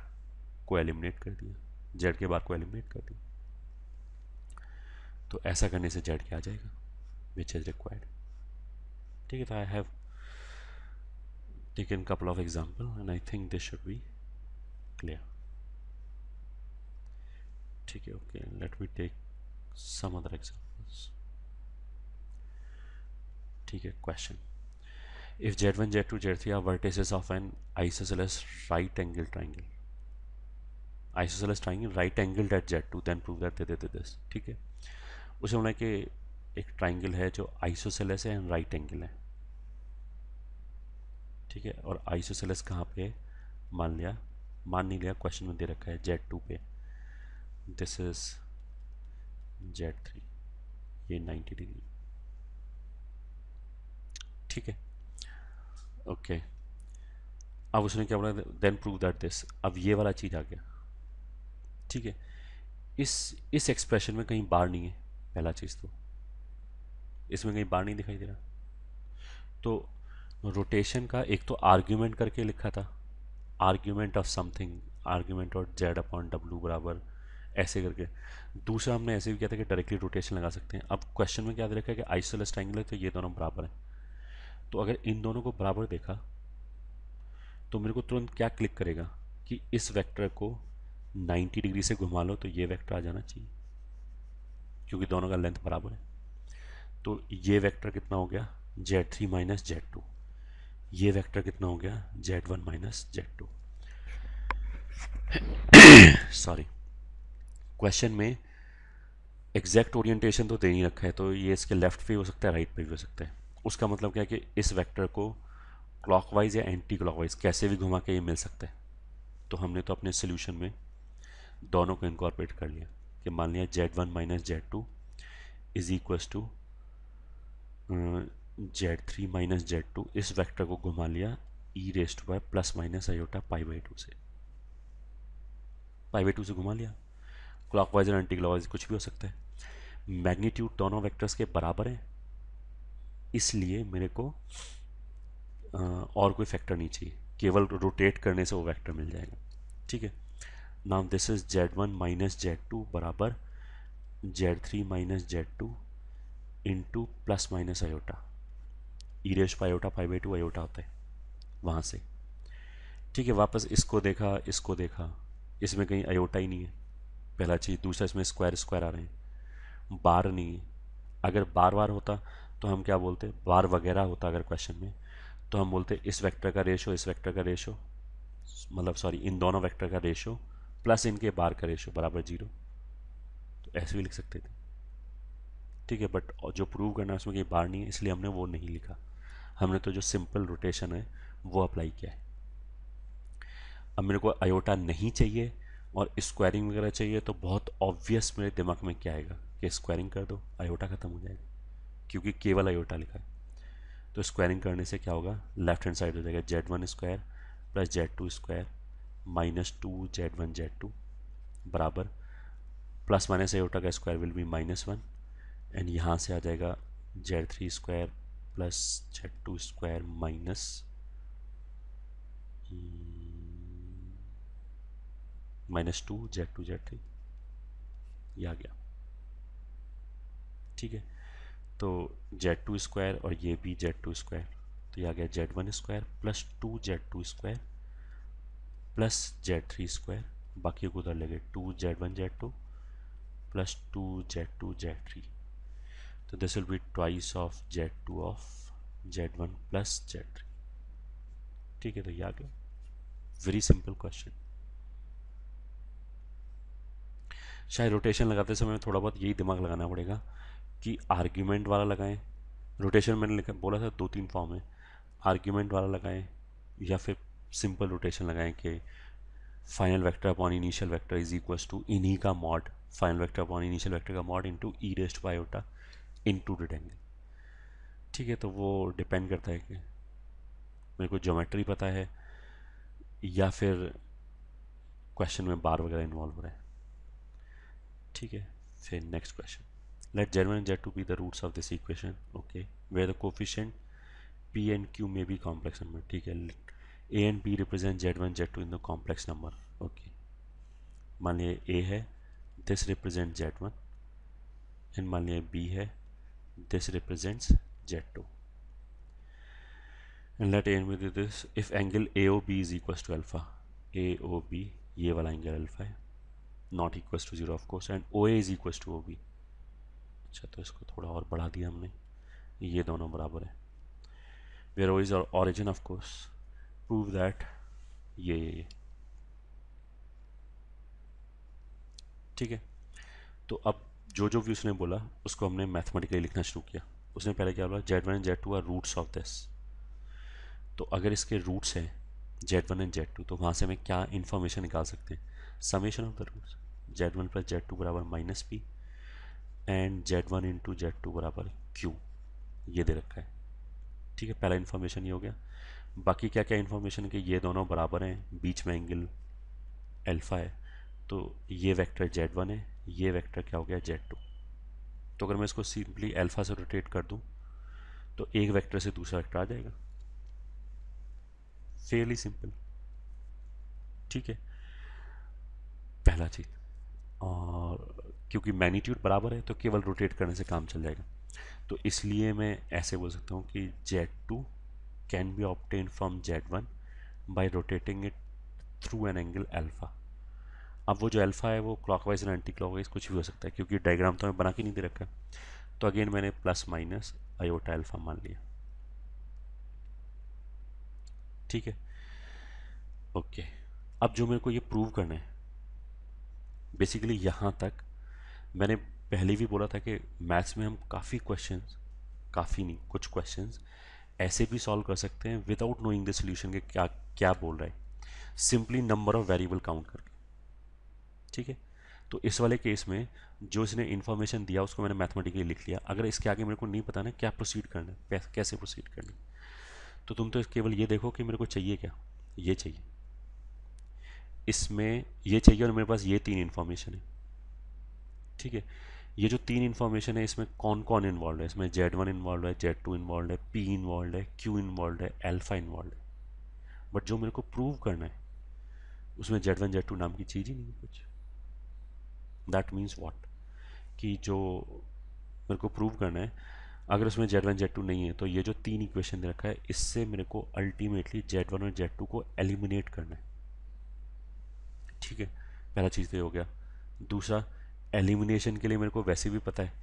को एलिमिनेट कर दिया जेड के बार को एलिमिनेट कर दिया तो ऐसा करने से जेड क्या आ जाएगा विच इज़ रिक्वायर्ड ठीक है तो I have taken couple of example and I think this should be clear ठीक है okay let me take some other examples ठीक है question if Z1, Z2, Z3 are vertices of an isosceles right angle triangle. Isosceles triangle right angled at Z2 then prove that they did this. ठीक है उसे होना कि एक triangle है जो आइसोसेलेस है एंड राइट एंगल है ठीक है और आइसोसेलेस कहाँ पे मान लिया मान नहीं लिया क्वेश्चन में दे रखा है जेड टू पे दिस इज जेड थ्री ये नाइन्टी डिग्री ठीक है ओके अब उसने क्या बोला देन प्रूव दैट दिस अब ये वाला चीज़ आ गया ठीक है इस इस एक्सप्रेशन में कहीं बार नहीं है पहला चीज़ तो इसमें कहीं बार नहीं दिखाई दे रहा तो रोटेशन का एक तो आर्ग्यूमेंट करके लिखा था argument of something argument of Z upon W बराबर ऐसे करके दूसरा हमने ऐसे भी किया था कि डायरेक्टली रोटेशन लगा सकते हैं अब क्वेश्चन में क्या दे रखा है कि आइसोलेस ट्राइंगल है तो ये दोनों बराबर हैं तो अगर इन दोनों को बराबर देखा तो मेरे को तुरंत क्या क्लिक करेगा कि इस वेक्टर को 90 डिग्री से घुमा लो तो ये वेक्टर आ जाना चाहिए क्योंकि दोनों का लेंथ बराबर है तो ये वेक्टर कितना हो गया Z three minus Z two ये वेक्टर कितना हो गया Z one minus Z two sorry question में एग्जैक्ट ओरिएंटेशन तो दे नहीं रखा है तो ये इसके लेफ्ट पे हो सकता है राइट पे भी हो सकता है उसका मतलब क्या है कि इस वेक्टर को क्लॉकवाइज या एंटी क्लॉकवाइज कैसे भी घुमा के ये मिल सकता है तो हमने तो अपने सोल्यूशन में दोनों को इनकॉर्पोरेट कर लिया कि मान लिया Z one minus Z two is equals to Z three minus Z two इस वेक्टर को घुमा लिया e raise to by plus minus iota pi by two से पाई बाई टू से घुमा लिया क्लॉकवाइज और एंटी क्लॉकवाइज कुछ भी हो सकता है मैग्नीट्यूड दोनों वेक्टर्स के बराबर हैं इसलिए मेरे को और कोई फैक्टर नहीं चाहिए केवल रोटेट करने से वो वेक्टर मिल जाएगा ठीक है now this is Z one minus Z two बराबर Z three minus Z two into plus minus iota e raise iota five by two iota होता है वहाँ से ठीक है वापस इसको देखा इसको देखा इसमें कहीं आयोटा ही नहीं है पहला चीज़ दूसरा इसमें स्क्वायर स्क्वायर आ रहे हैं बार नहीं है अगर बार बार होता तो हम क्या बोलते हैं बार वगैरह होता अगर क्वेश्चन में तो हम बोलते हैं इस वेक्टर का रेशो इस वेक्टर का रेशो मतलब सॉरी इन दोनों वेक्टर का रेशो प्लस इनके बार का रेशो बराबर जीरो तो ऐसे भी लिख सकते थे ठीक है बट जो प्रूव करना है उसमें कहीं बार नहीं है इसलिए हमने वो नहीं लिखा हमने तो जो सिंपल रोटेशन है वो अप्लाई किया है अब मेरे को अयोटा नहीं चाहिए और स्क्वायरिंग वगैरह चाहिए तो बहुत ऑब्वियस मेरे दिमाग में क्या आएगा कि स्क्वायरिंग कर दो अयोटा ख़त्म हो जाएगा क्योंकि केवल आयोटा लिखा है तो स्क्वायरिंग करने से क्या होगा लेफ्ट हैंड साइड हो जाएगा Z one square plus Z two square minus two Z one Z two बराबर प्लस माइनस आयोटा का square will be minus one and यहाँ से आ जाएगा Z three square plus Z two square minus minus two Z two Z three ये आ गया ठीक है तो जेड टू स्क्वायर और ये भी जेड टू स्क्वायर तो ये आ गया Z one square plus two Z two square plus Z three square बाकी को उधर लगे two Z one Z two plus two Z two Z three तो this will be twice of Z two of Z one plus Z three ठीक है तो ये आ गया वेरी सिंपल क्वेश्चन शायद रोटेशन लगाते समय थोड़ा बहुत यही दिमाग लगाना पड़ेगा कि आर्ग्यूमेंट वाला लगाएं रोटेशन मैंने लिखा बोला था दो तीन फॉर्म है आर्ग्यूमेंट वाला लगाएं या फिर सिंपल रोटेशन लगाएं कि final vector upon initial vector is equals to इन्हीं का mod final vector upon initial vector का mod into e raised by iota into angle ठीक है तो वो डिपेंड करता है कि मेरे को ज्योमेट्री पता है या फिर क्वेश्चन में बार वगैरह इन्वॉल्व हो रहा है ठीक है फिर next question let z1 and z2 be the roots of this equation okay where the coefficient p and q may be complex number ठीक है a and b represent z1 z2 in the complex number okay मान लिया a है this represents z1 and मान लिया b है this represents z2 and let a and b do this if angle AOB is equals to alpha AOB ये वाला angle alpha है not equals to zero of course and O A is equals to O B अच्छा तो इसको थोड़ा और बढ़ा दिया हमने ये दोनों बराबर है where is origin of course prove that ये ये ये ठीक है तो अब जो जो भी उसने बोला उसको हमने मैथमेटिकली लिखना शुरू किया उसने पहले क्या बोला Z one and Z two are roots of this तो अगर इसके रूट्स हैं Z one and Z two तो वहाँ से हमें क्या इन्फॉर्मेशन निकाल सकते हैं summation of the roots Z one plus Z two बराबर minus P and Z one into Z two बराबर क्यू ये दे रखा है ठीक है पहला इन्फॉर्मेशन ये हो गया बाकी क्या क्या इन्फॉर्मेशन के ये दोनों बराबर हैं बीच में एंगल एल्फा है तो ये वेक्टर जेड वन है ये वेक्टर क्या हो गया जेड टू तो अगर मैं इसको सिंपली एल्फा से रोटेट कर दूँ तो एक वेक्टर से दूसरा वेक्टर आ जाएगा फेयरली सिंपल ठीक है पहला चीज़ और क्योंकि मैग्नीट्यूड बराबर है तो केवल रोटेट करने से काम चल जाएगा तो इसलिए मैं ऐसे बोल सकता हूँ कि Z two can be obtained from Z one by rotating it through an angle alpha अब वो जो एल्फ़ा है वो क्लॉकवाइज एंड एंटी क्लॉकवाइज कुछ भी हो सकता है क्योंकि डायग्राम तो मैं बना के नहीं दे रखा तो अगेन मैंने प्लस माइनस आयोटा एल्फ़ा मान लिया ठीक है ओके अब जो मेरे को ये प्रूव करना है बेसिकली यहाँ तक मैंने पहले भी बोला था कि मैथ्स में हम काफ़ी क्वेश्चन काफ़ी नहीं कुछ क्वेश्चन ऐसे भी सॉल्व कर सकते हैं विदाउट नोइंग द सोल्यूशन के क्या क्या बोल रहा है simply number of variable count करके ठीक है तो इस वाले केस में जो इसने इन्फॉर्मेशन दिया उसको मैंने मैथमेटिकली लिख लिया अगर इसके आगे मेरे को नहीं पता ना क्या प्रोसीड करना है कैसे प्रोसीड करना है तो तुम तो केवल ये देखो कि मेरे को चाहिए क्या ये चाहिए इसमें ये चाहिए और मेरे पास ये तीन इन्फॉर्मेशन है ठीक है ये जो तीन इन्फॉर्मेशन है इसमें कौन कौन इन्वॉल्व है इसमें जेड वन इन्वॉल्व है जेड टू इन्वॉल्व है पी इन्वॉल्व है क्यू इन्वॉल्व है एल्फा इन्वॉल्व है बट जो मेरे को प्रूव करना है उसमें जेड वन जेड टू नाम की चीज़ ही नहीं है कुछ दैट मीन्स वॉट कि जो मेरे को प्रूव करना है अगर उसमें जेड वन जेड टू नहीं है तो ये जो तीन इक्वेशन दे रखा है इससे मेरे को अल्टीमेटली जेड वन और जेड टू को एलिमिनेट करना है ठीक है पहला चीज़ तो ये हो गया दूसरा एलिमिनेशन के लिए मेरे को वैसे भी पता है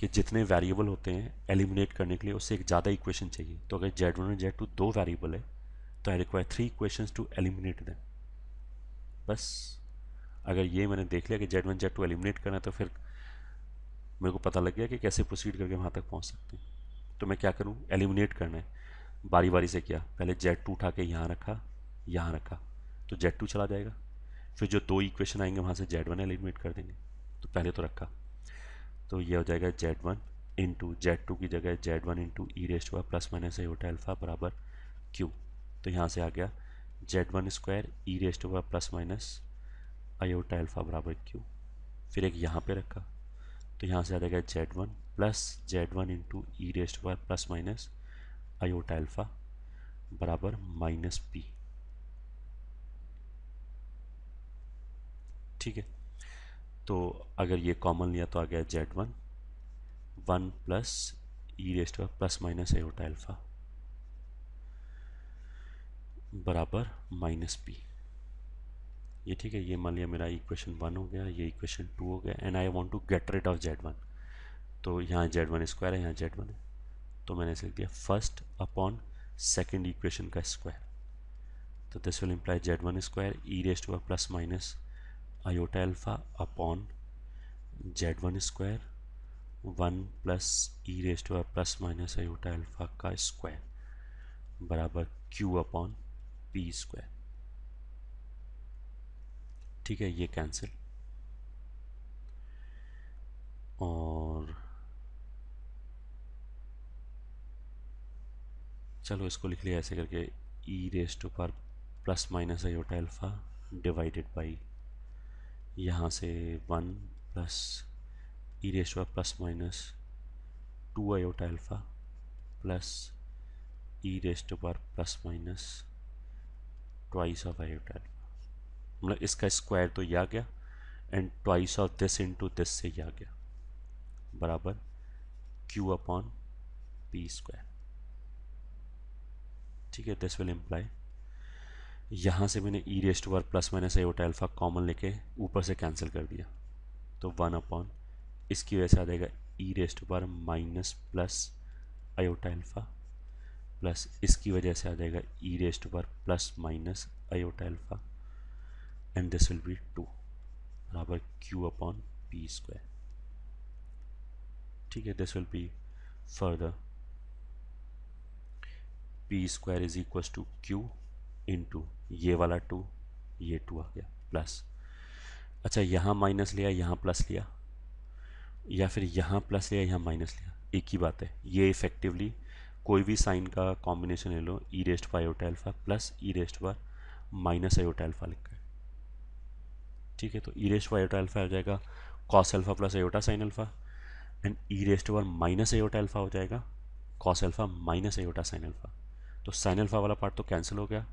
कि जितने वेरिएबल होते हैं एलिमिनेट करने के लिए उससे एक ज़्यादा इक्वेशन चाहिए तो अगर जेड वन और जेड टू दो वेरिएबल है तो I require three equation to eliminate them बस अगर ये मैंने देख लिया कि Z one Z two eliminate करना है तो फिर मेरे को पता लग गया कि कैसे प्रोसीड करके वहाँ तक पहुँच सकते हैं तो मैं क्या करूँ एलिमिनेट करना है बारी बारी से किया पहले जेड टू उठा के यहाँ रखा यहाँ रखा तो जेड टू चला जाएगा फिर जो दो इक्वेशन आएंगे वहाँ से जेड वन एलिमिनेट कर देंगे तो पहले तो रखा तो ये हो जाएगा Z one into Z two की जगह Z one into e raise to plus minus iota alpha बराबर क्यू तो यहाँ से आ गया Z one square e raise to plus minus iota alpha बराबर क्यू फिर एक यहाँ पे रखा तो यहाँ से आ जाएगा Z one plus Z one into e raised by plus minus iota alpha बराबर माइनस पी ठीक है तो अगर ये कॉमन लिया तो आ गया Z one one plus e raised का प्लस माइनस एटा एल्फ़ा बराबर माइनस पी ये ठीक है ये मान लिया मेरा इक्वेशन वन हो गया ये इक्वेशन टू हो गया and I want to get rid of Z one तो यहाँ जेड वन स्क्वायर है यहाँ जेड वन है तो मैंने इसे लिख दिया फर्स्ट अपॉन सेकेंड इक्वेशन का स्क्वायर तो this will imply Z one square e raised हुआ plus minus alpha upon Z one square one plus e raised to plus minus iota alpha का स्क्वायर बराबर क्यू अपॉन पी स्क्वायर ठीक है ये cancel और चलो इसको लिख लिया ऐसे करके ई रेस्ट ऊपर पर plus minus iota alpha divided by यहाँ से one plus e raise to plus minus two iota alpha plus e raise to plus minus twice of iota alpha मतलब इसका स्क्वायर तो यह आ गया and twice of this into this से यह आ गया बराबर क्यू अपॉन पी स्क्वायर ठीक है दिस विल इम्प्लाई यहाँ से मैंने e raised power plus minus iota alpha common लेके ऊपर से कैंसिल कर दिया तो वन अपॉन इसकी वजह से आ जाएगा e raised power minus plus iota alpha plus इसकी वजह से आ जाएगा e raised power plus minus iota alpha and this will be two बराबर क्यू अपॉन पी स्क्वायर ठीक है this will be further P square is equal to Q into ये वाला टू ये टू आ गया plus अच्छा यहाँ minus लिया यहाँ प्लस लिया या फिर यहाँ प्लस लिया यहाँ माइनस लिया एक ही बात है ये इफेक्टिवली कोई भी साइन का कॉम्बिनेशन ले लो ई रेस्ट पर iota alpha plus e raised पर माइनस आयोटा एल्फा लिख है ठीक है तो e raised by iota alpha हो जाएगा cos alpha plus iota sine alpha and e raised पर माइनस आयोटा हो जाएगा cos alpha minus iota sine alpha तो साइन अल्फा वाला पार्ट तो कैंसिल हो गया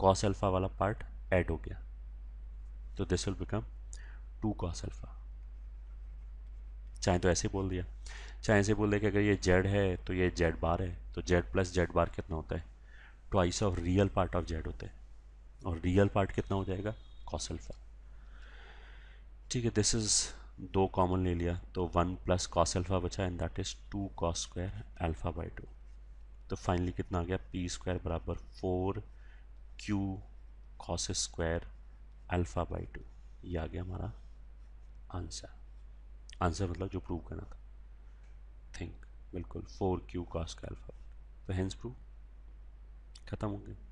कॉस अल्फ़ा वाला पार्ट ऐड हो गया तो this will become two cos alpha चाहे तो ऐसे बोल दिया चाहे ऐसे बोल दिया कि अगर ये जेड है तो ये जेड बार है तो जेड प्लस जेड बार कितना होता है twice of real part of Z होता है और रियल पार्ट कितना हो जाएगा कॉस अल्फ़ा ठीक है दिस इज़ दो कॉमन ले लिया तो वन प्लस कॉस अल्फ़ा बचा and that is two cos square alpha by two तो फाइनली कितना आ गया पी स्क्वायर बराबर four Q cos square alpha by two ये आ गया हमारा आंसर आंसर मतलब जो प्रूव करना था थिंक बिल्कुल फोर क्यू कॉस का अल्फ़ा तो हैंस प्रूव ख़त्म हो गया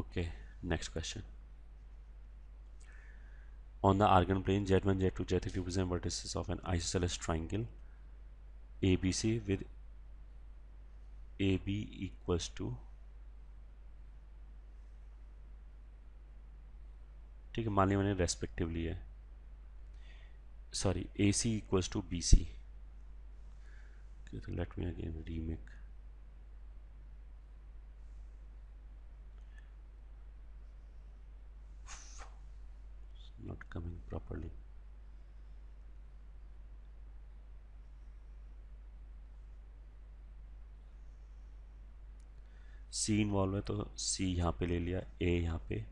okay next question on the Argand one on two argon three z1 z2 of an vertices triangle A B C with A B equals to ठीक है मान लिया मैंने रेस्पेक्टिवली है sorry A C equals to B C let me again remake not coming properly C involve है तो सी यहाँ पे ले लिया ए यहाँ पे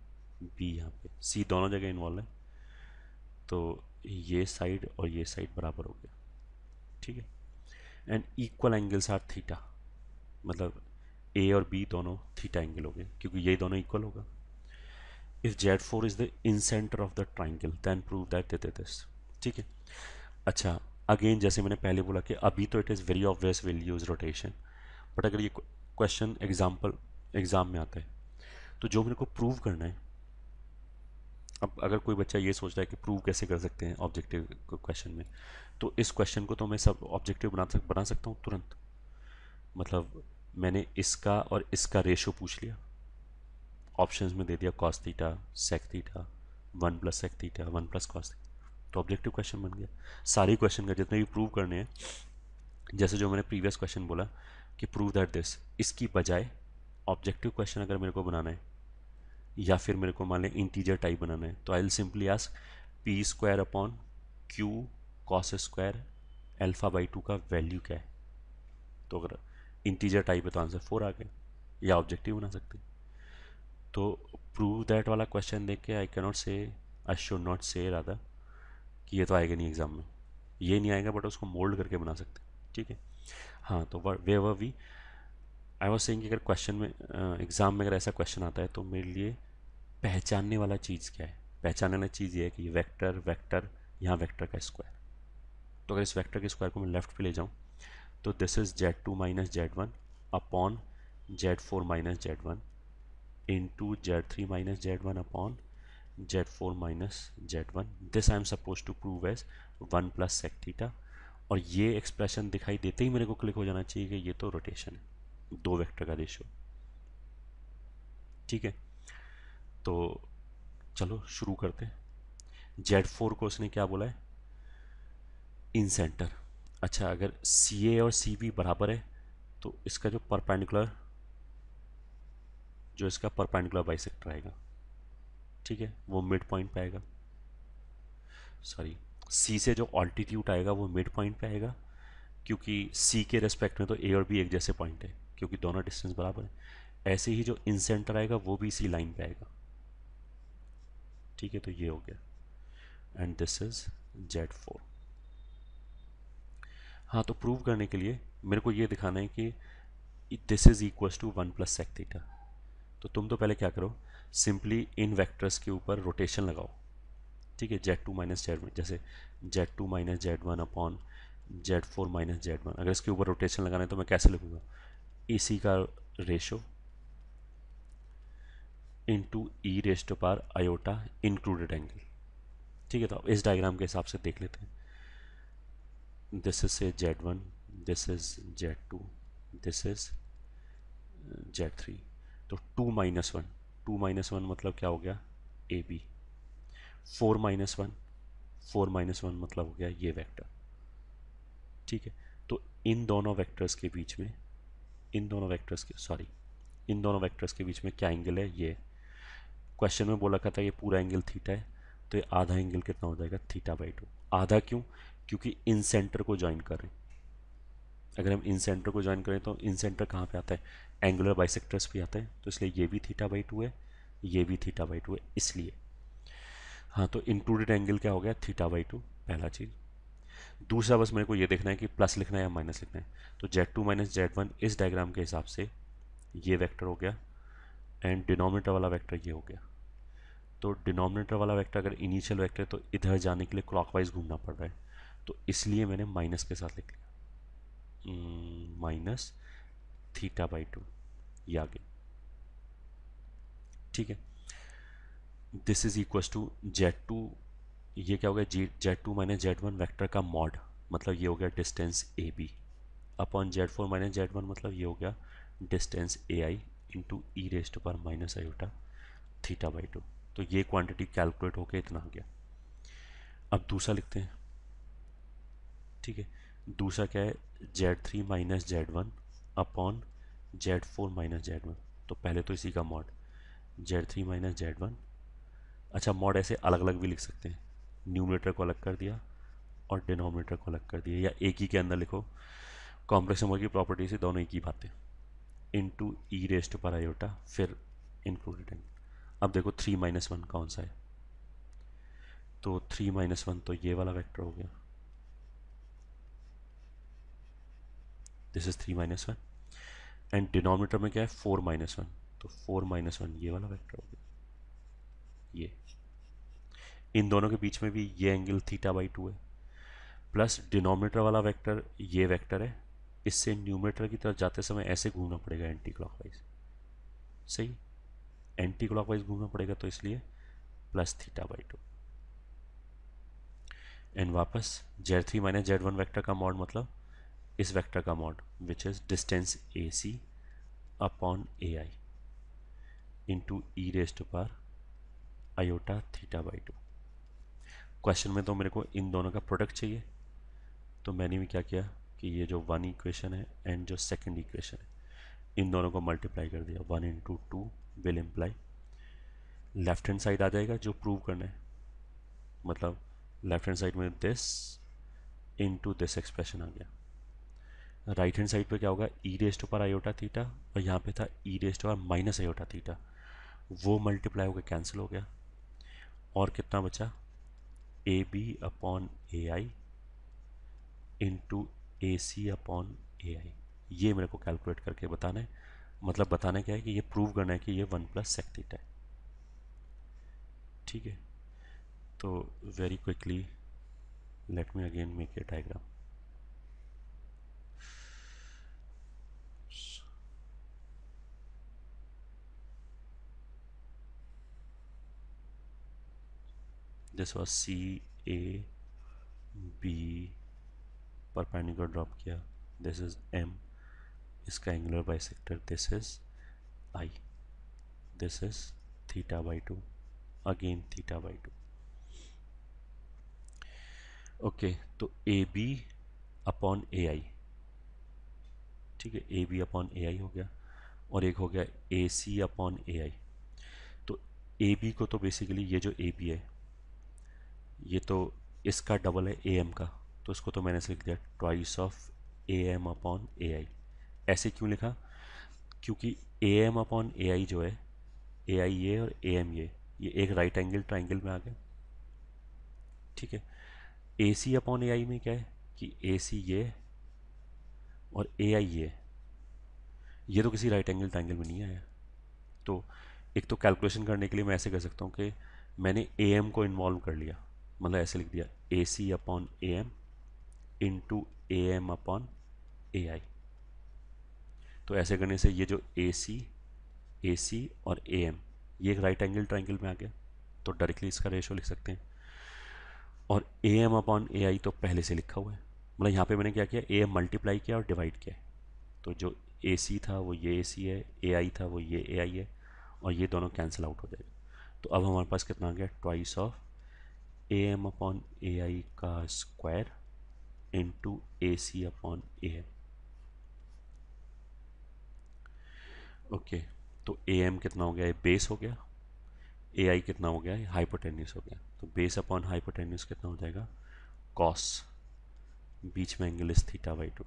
बी यहाँ पे सी दोनों जगह इन्वॉल्व है तो ये साइड और ये साइड बराबर हो गया ठीक है and equal angles are theta मतलब ए और बी दोनों थीटा एंगल हो गए क्योंकि ये दोनों इक्वल होगा if Z four is the incentre of the triangle then prove that this ठीक है अच्छा अगेन जैसे मैंने पहले बोला कि अभी तो it is very obvious will use rotation but अगर ये क्वेश्चन एग्जाम्पल एग्ज़ाम में आता है तो जो मेरे को प्रूव करना है अब अगर कोई बच्चा ये सोच रहा है कि प्रूव कैसे कर सकते हैं ऑब्जेक्टिव क्वेश्चन में तो इस क्वेश्चन को तो मैं सब ऑब्जेक्टिव बना सक बना सकता हूँ तुरंत मतलब मैंने इसका और इसका रेशो पूछ लिया ऑप्शन में दे दिया cos theta sec theta one plus sec theta one plus cos तो ऑब्जेक्टिव क्वेश्चन बन गया सारे क्वेश्चन का जितने भी प्रूव करने हैं जैसे जो मैंने प्रीवियस क्वेश्चन बोला कि प्रूव दैट दिस इसकी बजाय ऑब्जेक्टिव क्वेश्चन अगर मेरे को बनाना है या फिर मेरे को मान लें इंटीजर टाइप बनाना है तो I will simply ask P square upon Q cos square alpha by two का वैल्यू क्या है तो अगर इंटीजर टाइप है तो आंसर फोर आ गया या ऑब्जेक्टिव बना सकते तो प्रूव दैट वाला क्वेश्चन देख के I cannot say I should not से राधा कि ये तो आएगा नहीं एग्ज़ाम में ये नहीं आएगा बट उसको मोल्ड करके बना सकते ठीक है हाँ तो way we I was saying अगर क्वेश्चन में एग्ज़ाम में अगर ऐसा क्वेश्चन आता है तो मेरे लिए पहचानने वाला चीज़ क्या है पहचानने वाला चीज़ ये है कि ये वैक्टर वैक्टर यहाँ वैक्टर का स्क्वायर तो अगर इस वैक्टर के स्क्वायर को मैं लेफ्ट पे ले जाऊँ तो this is Z two minus Z one upon Z four minus Z one into Z three minus Z one upon Z four minus Z one this I am suppose to prove as one plus sec theta और ये expression दिखाई देते ही मेरे को click हो जाना चाहिए कि ये तो रोटेशन है दो वेक्टर का रेशियो ठीक है तो चलो शुरू करते हैं जेड फोर को उसने क्या बोला है इन सेंटर अच्छा अगर सी ए और सी बी बराबर है तो इसका जो परपेंडिकुलर जो इसका परपेंडिकुलर सेक्टर आएगा ठीक है वो मिड पॉइंट पे आएगा सॉरी सी से जो ऑल्टीट्यूड आएगा वो मिड पॉइंट पे आएगा क्योंकि सी के रेस्पेक्ट में तो ए और बी एक जैसे पॉइंट है क्योंकि दोनों डिस्टेंस बराबर है ऐसे ही जो इंसेंटर आएगा वो भी इसी लाइन पे आएगा ठीक है तो ये हो गया and this is Z four हाँ तो प्रूव करने के लिए मेरे को ये दिखाना है कि this is equal to one plus sec theta तो तुम तो पहले क्या करो सिंपली इन वैक्टर्स के ऊपर रोटेशन लगाओ ठीक है Z two minus Z one जैसे Z two minus Z one upon Z four minus Z one अगर इसके ऊपर रोटेशन लगाना है तो मैं कैसे लिखूंगा ए सी का ratio into e raise to power iota included angle ठीक है तो आप इस डायग्राम के हिसाब से देख लेते हैं this is a Z one this is Z two this is Z three तो two minus one two minus one मतलब क्या हो गया A B four minus one four minus one मतलब हो गया ये वेक्टर ठीक है तो इन दोनों वेक्टर्स के बीच में इन दोनों वेक्टर्स के सॉरी इन दोनों वेक्टर्स के बीच में क्या एंगल है ये क्वेश्चन में बोला था ये पूरा एंगल थीटा है तो ये आधा एंगल कितना हो जाएगा थीटा बाई टू आधा क्यों क्योंकि इन सेंटर को ज्वाइन करें अगर हम इन सेंटर को ज्वाइन करें तो इन सेंटर कहाँ पे आता है एंगुलर बाइसेक्टर्स भी आते हैं तो इसलिए ये भी थीटा बाई टू है ये भी थीटा बाई टू है इसलिए हाँ तो इंक्लूडेड एंगल क्या हो गया थीटा बाई टू पहला चीज़ दूसरा बस मेरे को ये देखना है कि प्लस लिखना है या माइनस लिखना है तो Z two minus Z one इस डायग्राम के हिसाब से ये वेक्टर हो गया एंड डिनोमिनेटर वाला वेक्टर ये हो गया तो डिनोमिनेटर वाला वेक्टर अगर इनिशियल वेक्टर है तो इधर जाने के लिए क्लॉकवाइज घूमना पड़ रहा है तो इसलिए मैंने माइनस के साथ लिख लिया माइनस थीटा बाई टू ये आगे ठीक है this is equal to Z two ये क्या हो गया जी Z two minus Z one vector का मॉड मतलब ये हो गया distance A B upon Z four minus Z one मतलब ये हो गया distance A I into e raised पर minus iota theta by two तो ये क्वांटिटी कैलकुलेट होकर इतना आ गया अब दूसरा लिखते हैं ठीक है दूसरा क्या है Z three minus Z one upon Z four minus Z one तो पहले तो इसी का mod Z three minus Z one अच्छा मॉड ऐसे अलग अलग भी लिख सकते हैं न्यूमिनेटर को अलग कर दिया और डिनोमिनेटर को अलग कर दिया या एक ही के अंदर लिखो कॉम्प्लेक्स नंबर की प्रॉपर्टी से दोनों एक ही बातें into e raised power iota फिर इंक्लूडेड इन अब देखो थ्री माइनस वन कौन सा है तो थ्री माइनस वन तो ये वाला वेक्टर हो गया this is three minus one and denominator में क्या है फोर माइनस वन तो फोर माइनस वन ये वाला वेक्टर हो गया ये इन दोनों के बीच में भी ये एंगल थीटा बाई टू है प्लस डिनोमिनेटर वाला वेक्टर ये वेक्टर है इससे न्यूमिनेटर की तरफ जाते समय ऐसे घूमना पड़ेगा एंटी क्लॉकवाइज सही एंटी क्लॉकवाइज घूमना पड़ेगा तो इसलिए plus theta by two and वापस Z three minus Z one vector का मॉड मतलब इस वैक्टर का mod which is distance A C upon A I into e raised power iota theta by two question में तो मेरे को इन दोनों का प्रोडक्ट चाहिए तो मैंने भी क्या किया कि ये जो वन इक्वेशन है एंड जो सेकंड इक्वेशन है इन दोनों को मल्टीप्लाई कर दिया one into two will imply left hand side आ जाएगा जो प्रूव करना है मतलब लेफ्ट हैंड साइड में दिस इंटू दिस एक्सप्रेशन आ गया राइट हैंड साइड पे क्या होगा e raised to power iota theta और यहाँ पे था e raised to power minus iota theta वो मल्टीप्लाई होकर कैंसिल हो गया और कितना बचा A B upon A I into A C upon A I ये मेरे को कैलकुलेट करके बताना है मतलब बताने क्या है कि ये प्रूव करना है कि ये वन प्लस सेक थीटा है ठीक है तो very quickly let me again make a diagram this was C A B perpendicular drop किया this is M इसका angular bisector this is I this is theta by 2 again theta by 2 okay, तो ए B upon A आई ठीक है ए B upon A आई हो गया और एक हो गया ए सी अपॉन ए आई तो ए बी को तो बेसिकली ये जो ए बी है ये तो इसका डबल है ए एम का तो इसको तो मैंने लिख दिया twice of A M upon A I ऐसे क्यों लिखा क्योंकि ए एम अपॉन ए आई जो है ए आई ये और ए एम ये ये एक राइट एंगल ट्राइंगल में आ गया ठीक है ए सी अपॉन ए आई में क्या है कि ए सी ये और ए आई ये ये तो किसी राइट एंगल ट्राइंगल में नहीं आया तो एक तो कैलकुलेशन करने के लिए मैं ऐसे कर सकता हूँ कि मैंने ए एम को इन्वॉल्व कर लिया मतलब ऐसे लिख दिया A C upon A M into A M upon A I तो ऐसे करने से ये जो ए सी ए सी और ए एम ये एक राइट एंगल ट्राइंगल में आ गया तो डायरेक्टली इसका रेशो लिख सकते हैं और ए एम अपॉन ए आई तो पहले से लिखा हुआ है मतलब यहाँ पे मैंने क्या किया ए एम मल्टीप्लाई किया और डिवाइड किया तो जो ए सी था वो ये ए सी है ए आई था वो ये ए आई है और ये दोनों कैंसिल आउट हो जाएगा तो अब हमारे पास कितना आ गया twice of A M upon A I का square into A C upon A M okay तो ए एम कितना हो गया ये बेस हो गया ए आई कितना हो गया ये हाइपोटेन्यूस हो गया तो बेस अपॉन हाइपोटेन्यूस कितना हो जाएगा कॉस बीच में एंगल इस थीटा बाई टू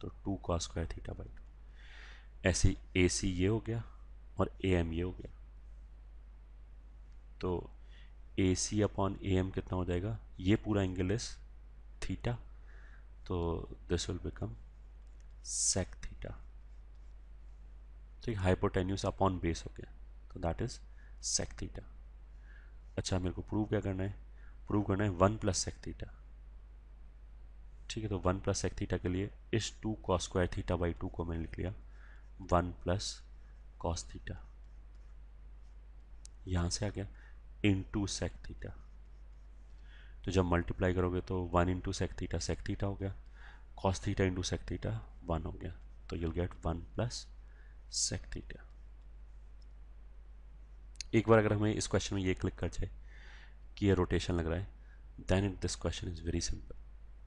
तो two cos square theta by two ऐसे ए सी ये हो गया और ए एम ये हो गया तो ए सी अपॉन ए एम कितना हो जाएगा ये पूरा एंगल इज थीटा तो this will become sec theta ठीक हाइपोटेन्यूस अपॉन बेस हो गया तो दैट इज सेक थीटा अच्छा मेरे को प्रूव क्या करना है प्रूव करना है वन प्लस सेक थीटा ठीक है तो वन प्लस सेक थीटा के लिए इस two cos square theta by two को मैंने लिख लिया वन प्लस कॉस थीटा यहाँ से आ गया इंटू सेक थीटा तो जब मल्टीप्लाई करोगे तो one into sec theta sec theta हो गया cos theta into sec theta one हो गया तो you'll get one plus sec theta एक बार अगर हमें इस क्वेश्चन में ये क्लिक कर जाए कि ये रोटेशन लग रहा है then it this question is very simple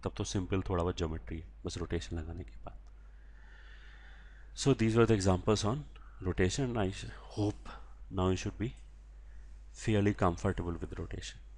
तब तो सिंपल थोड़ा बहुत ज्योमेट्री है बस रोटेशन लगाने के बाद so these are the examples on rotation I hope now you should be fairly comfortable with rotation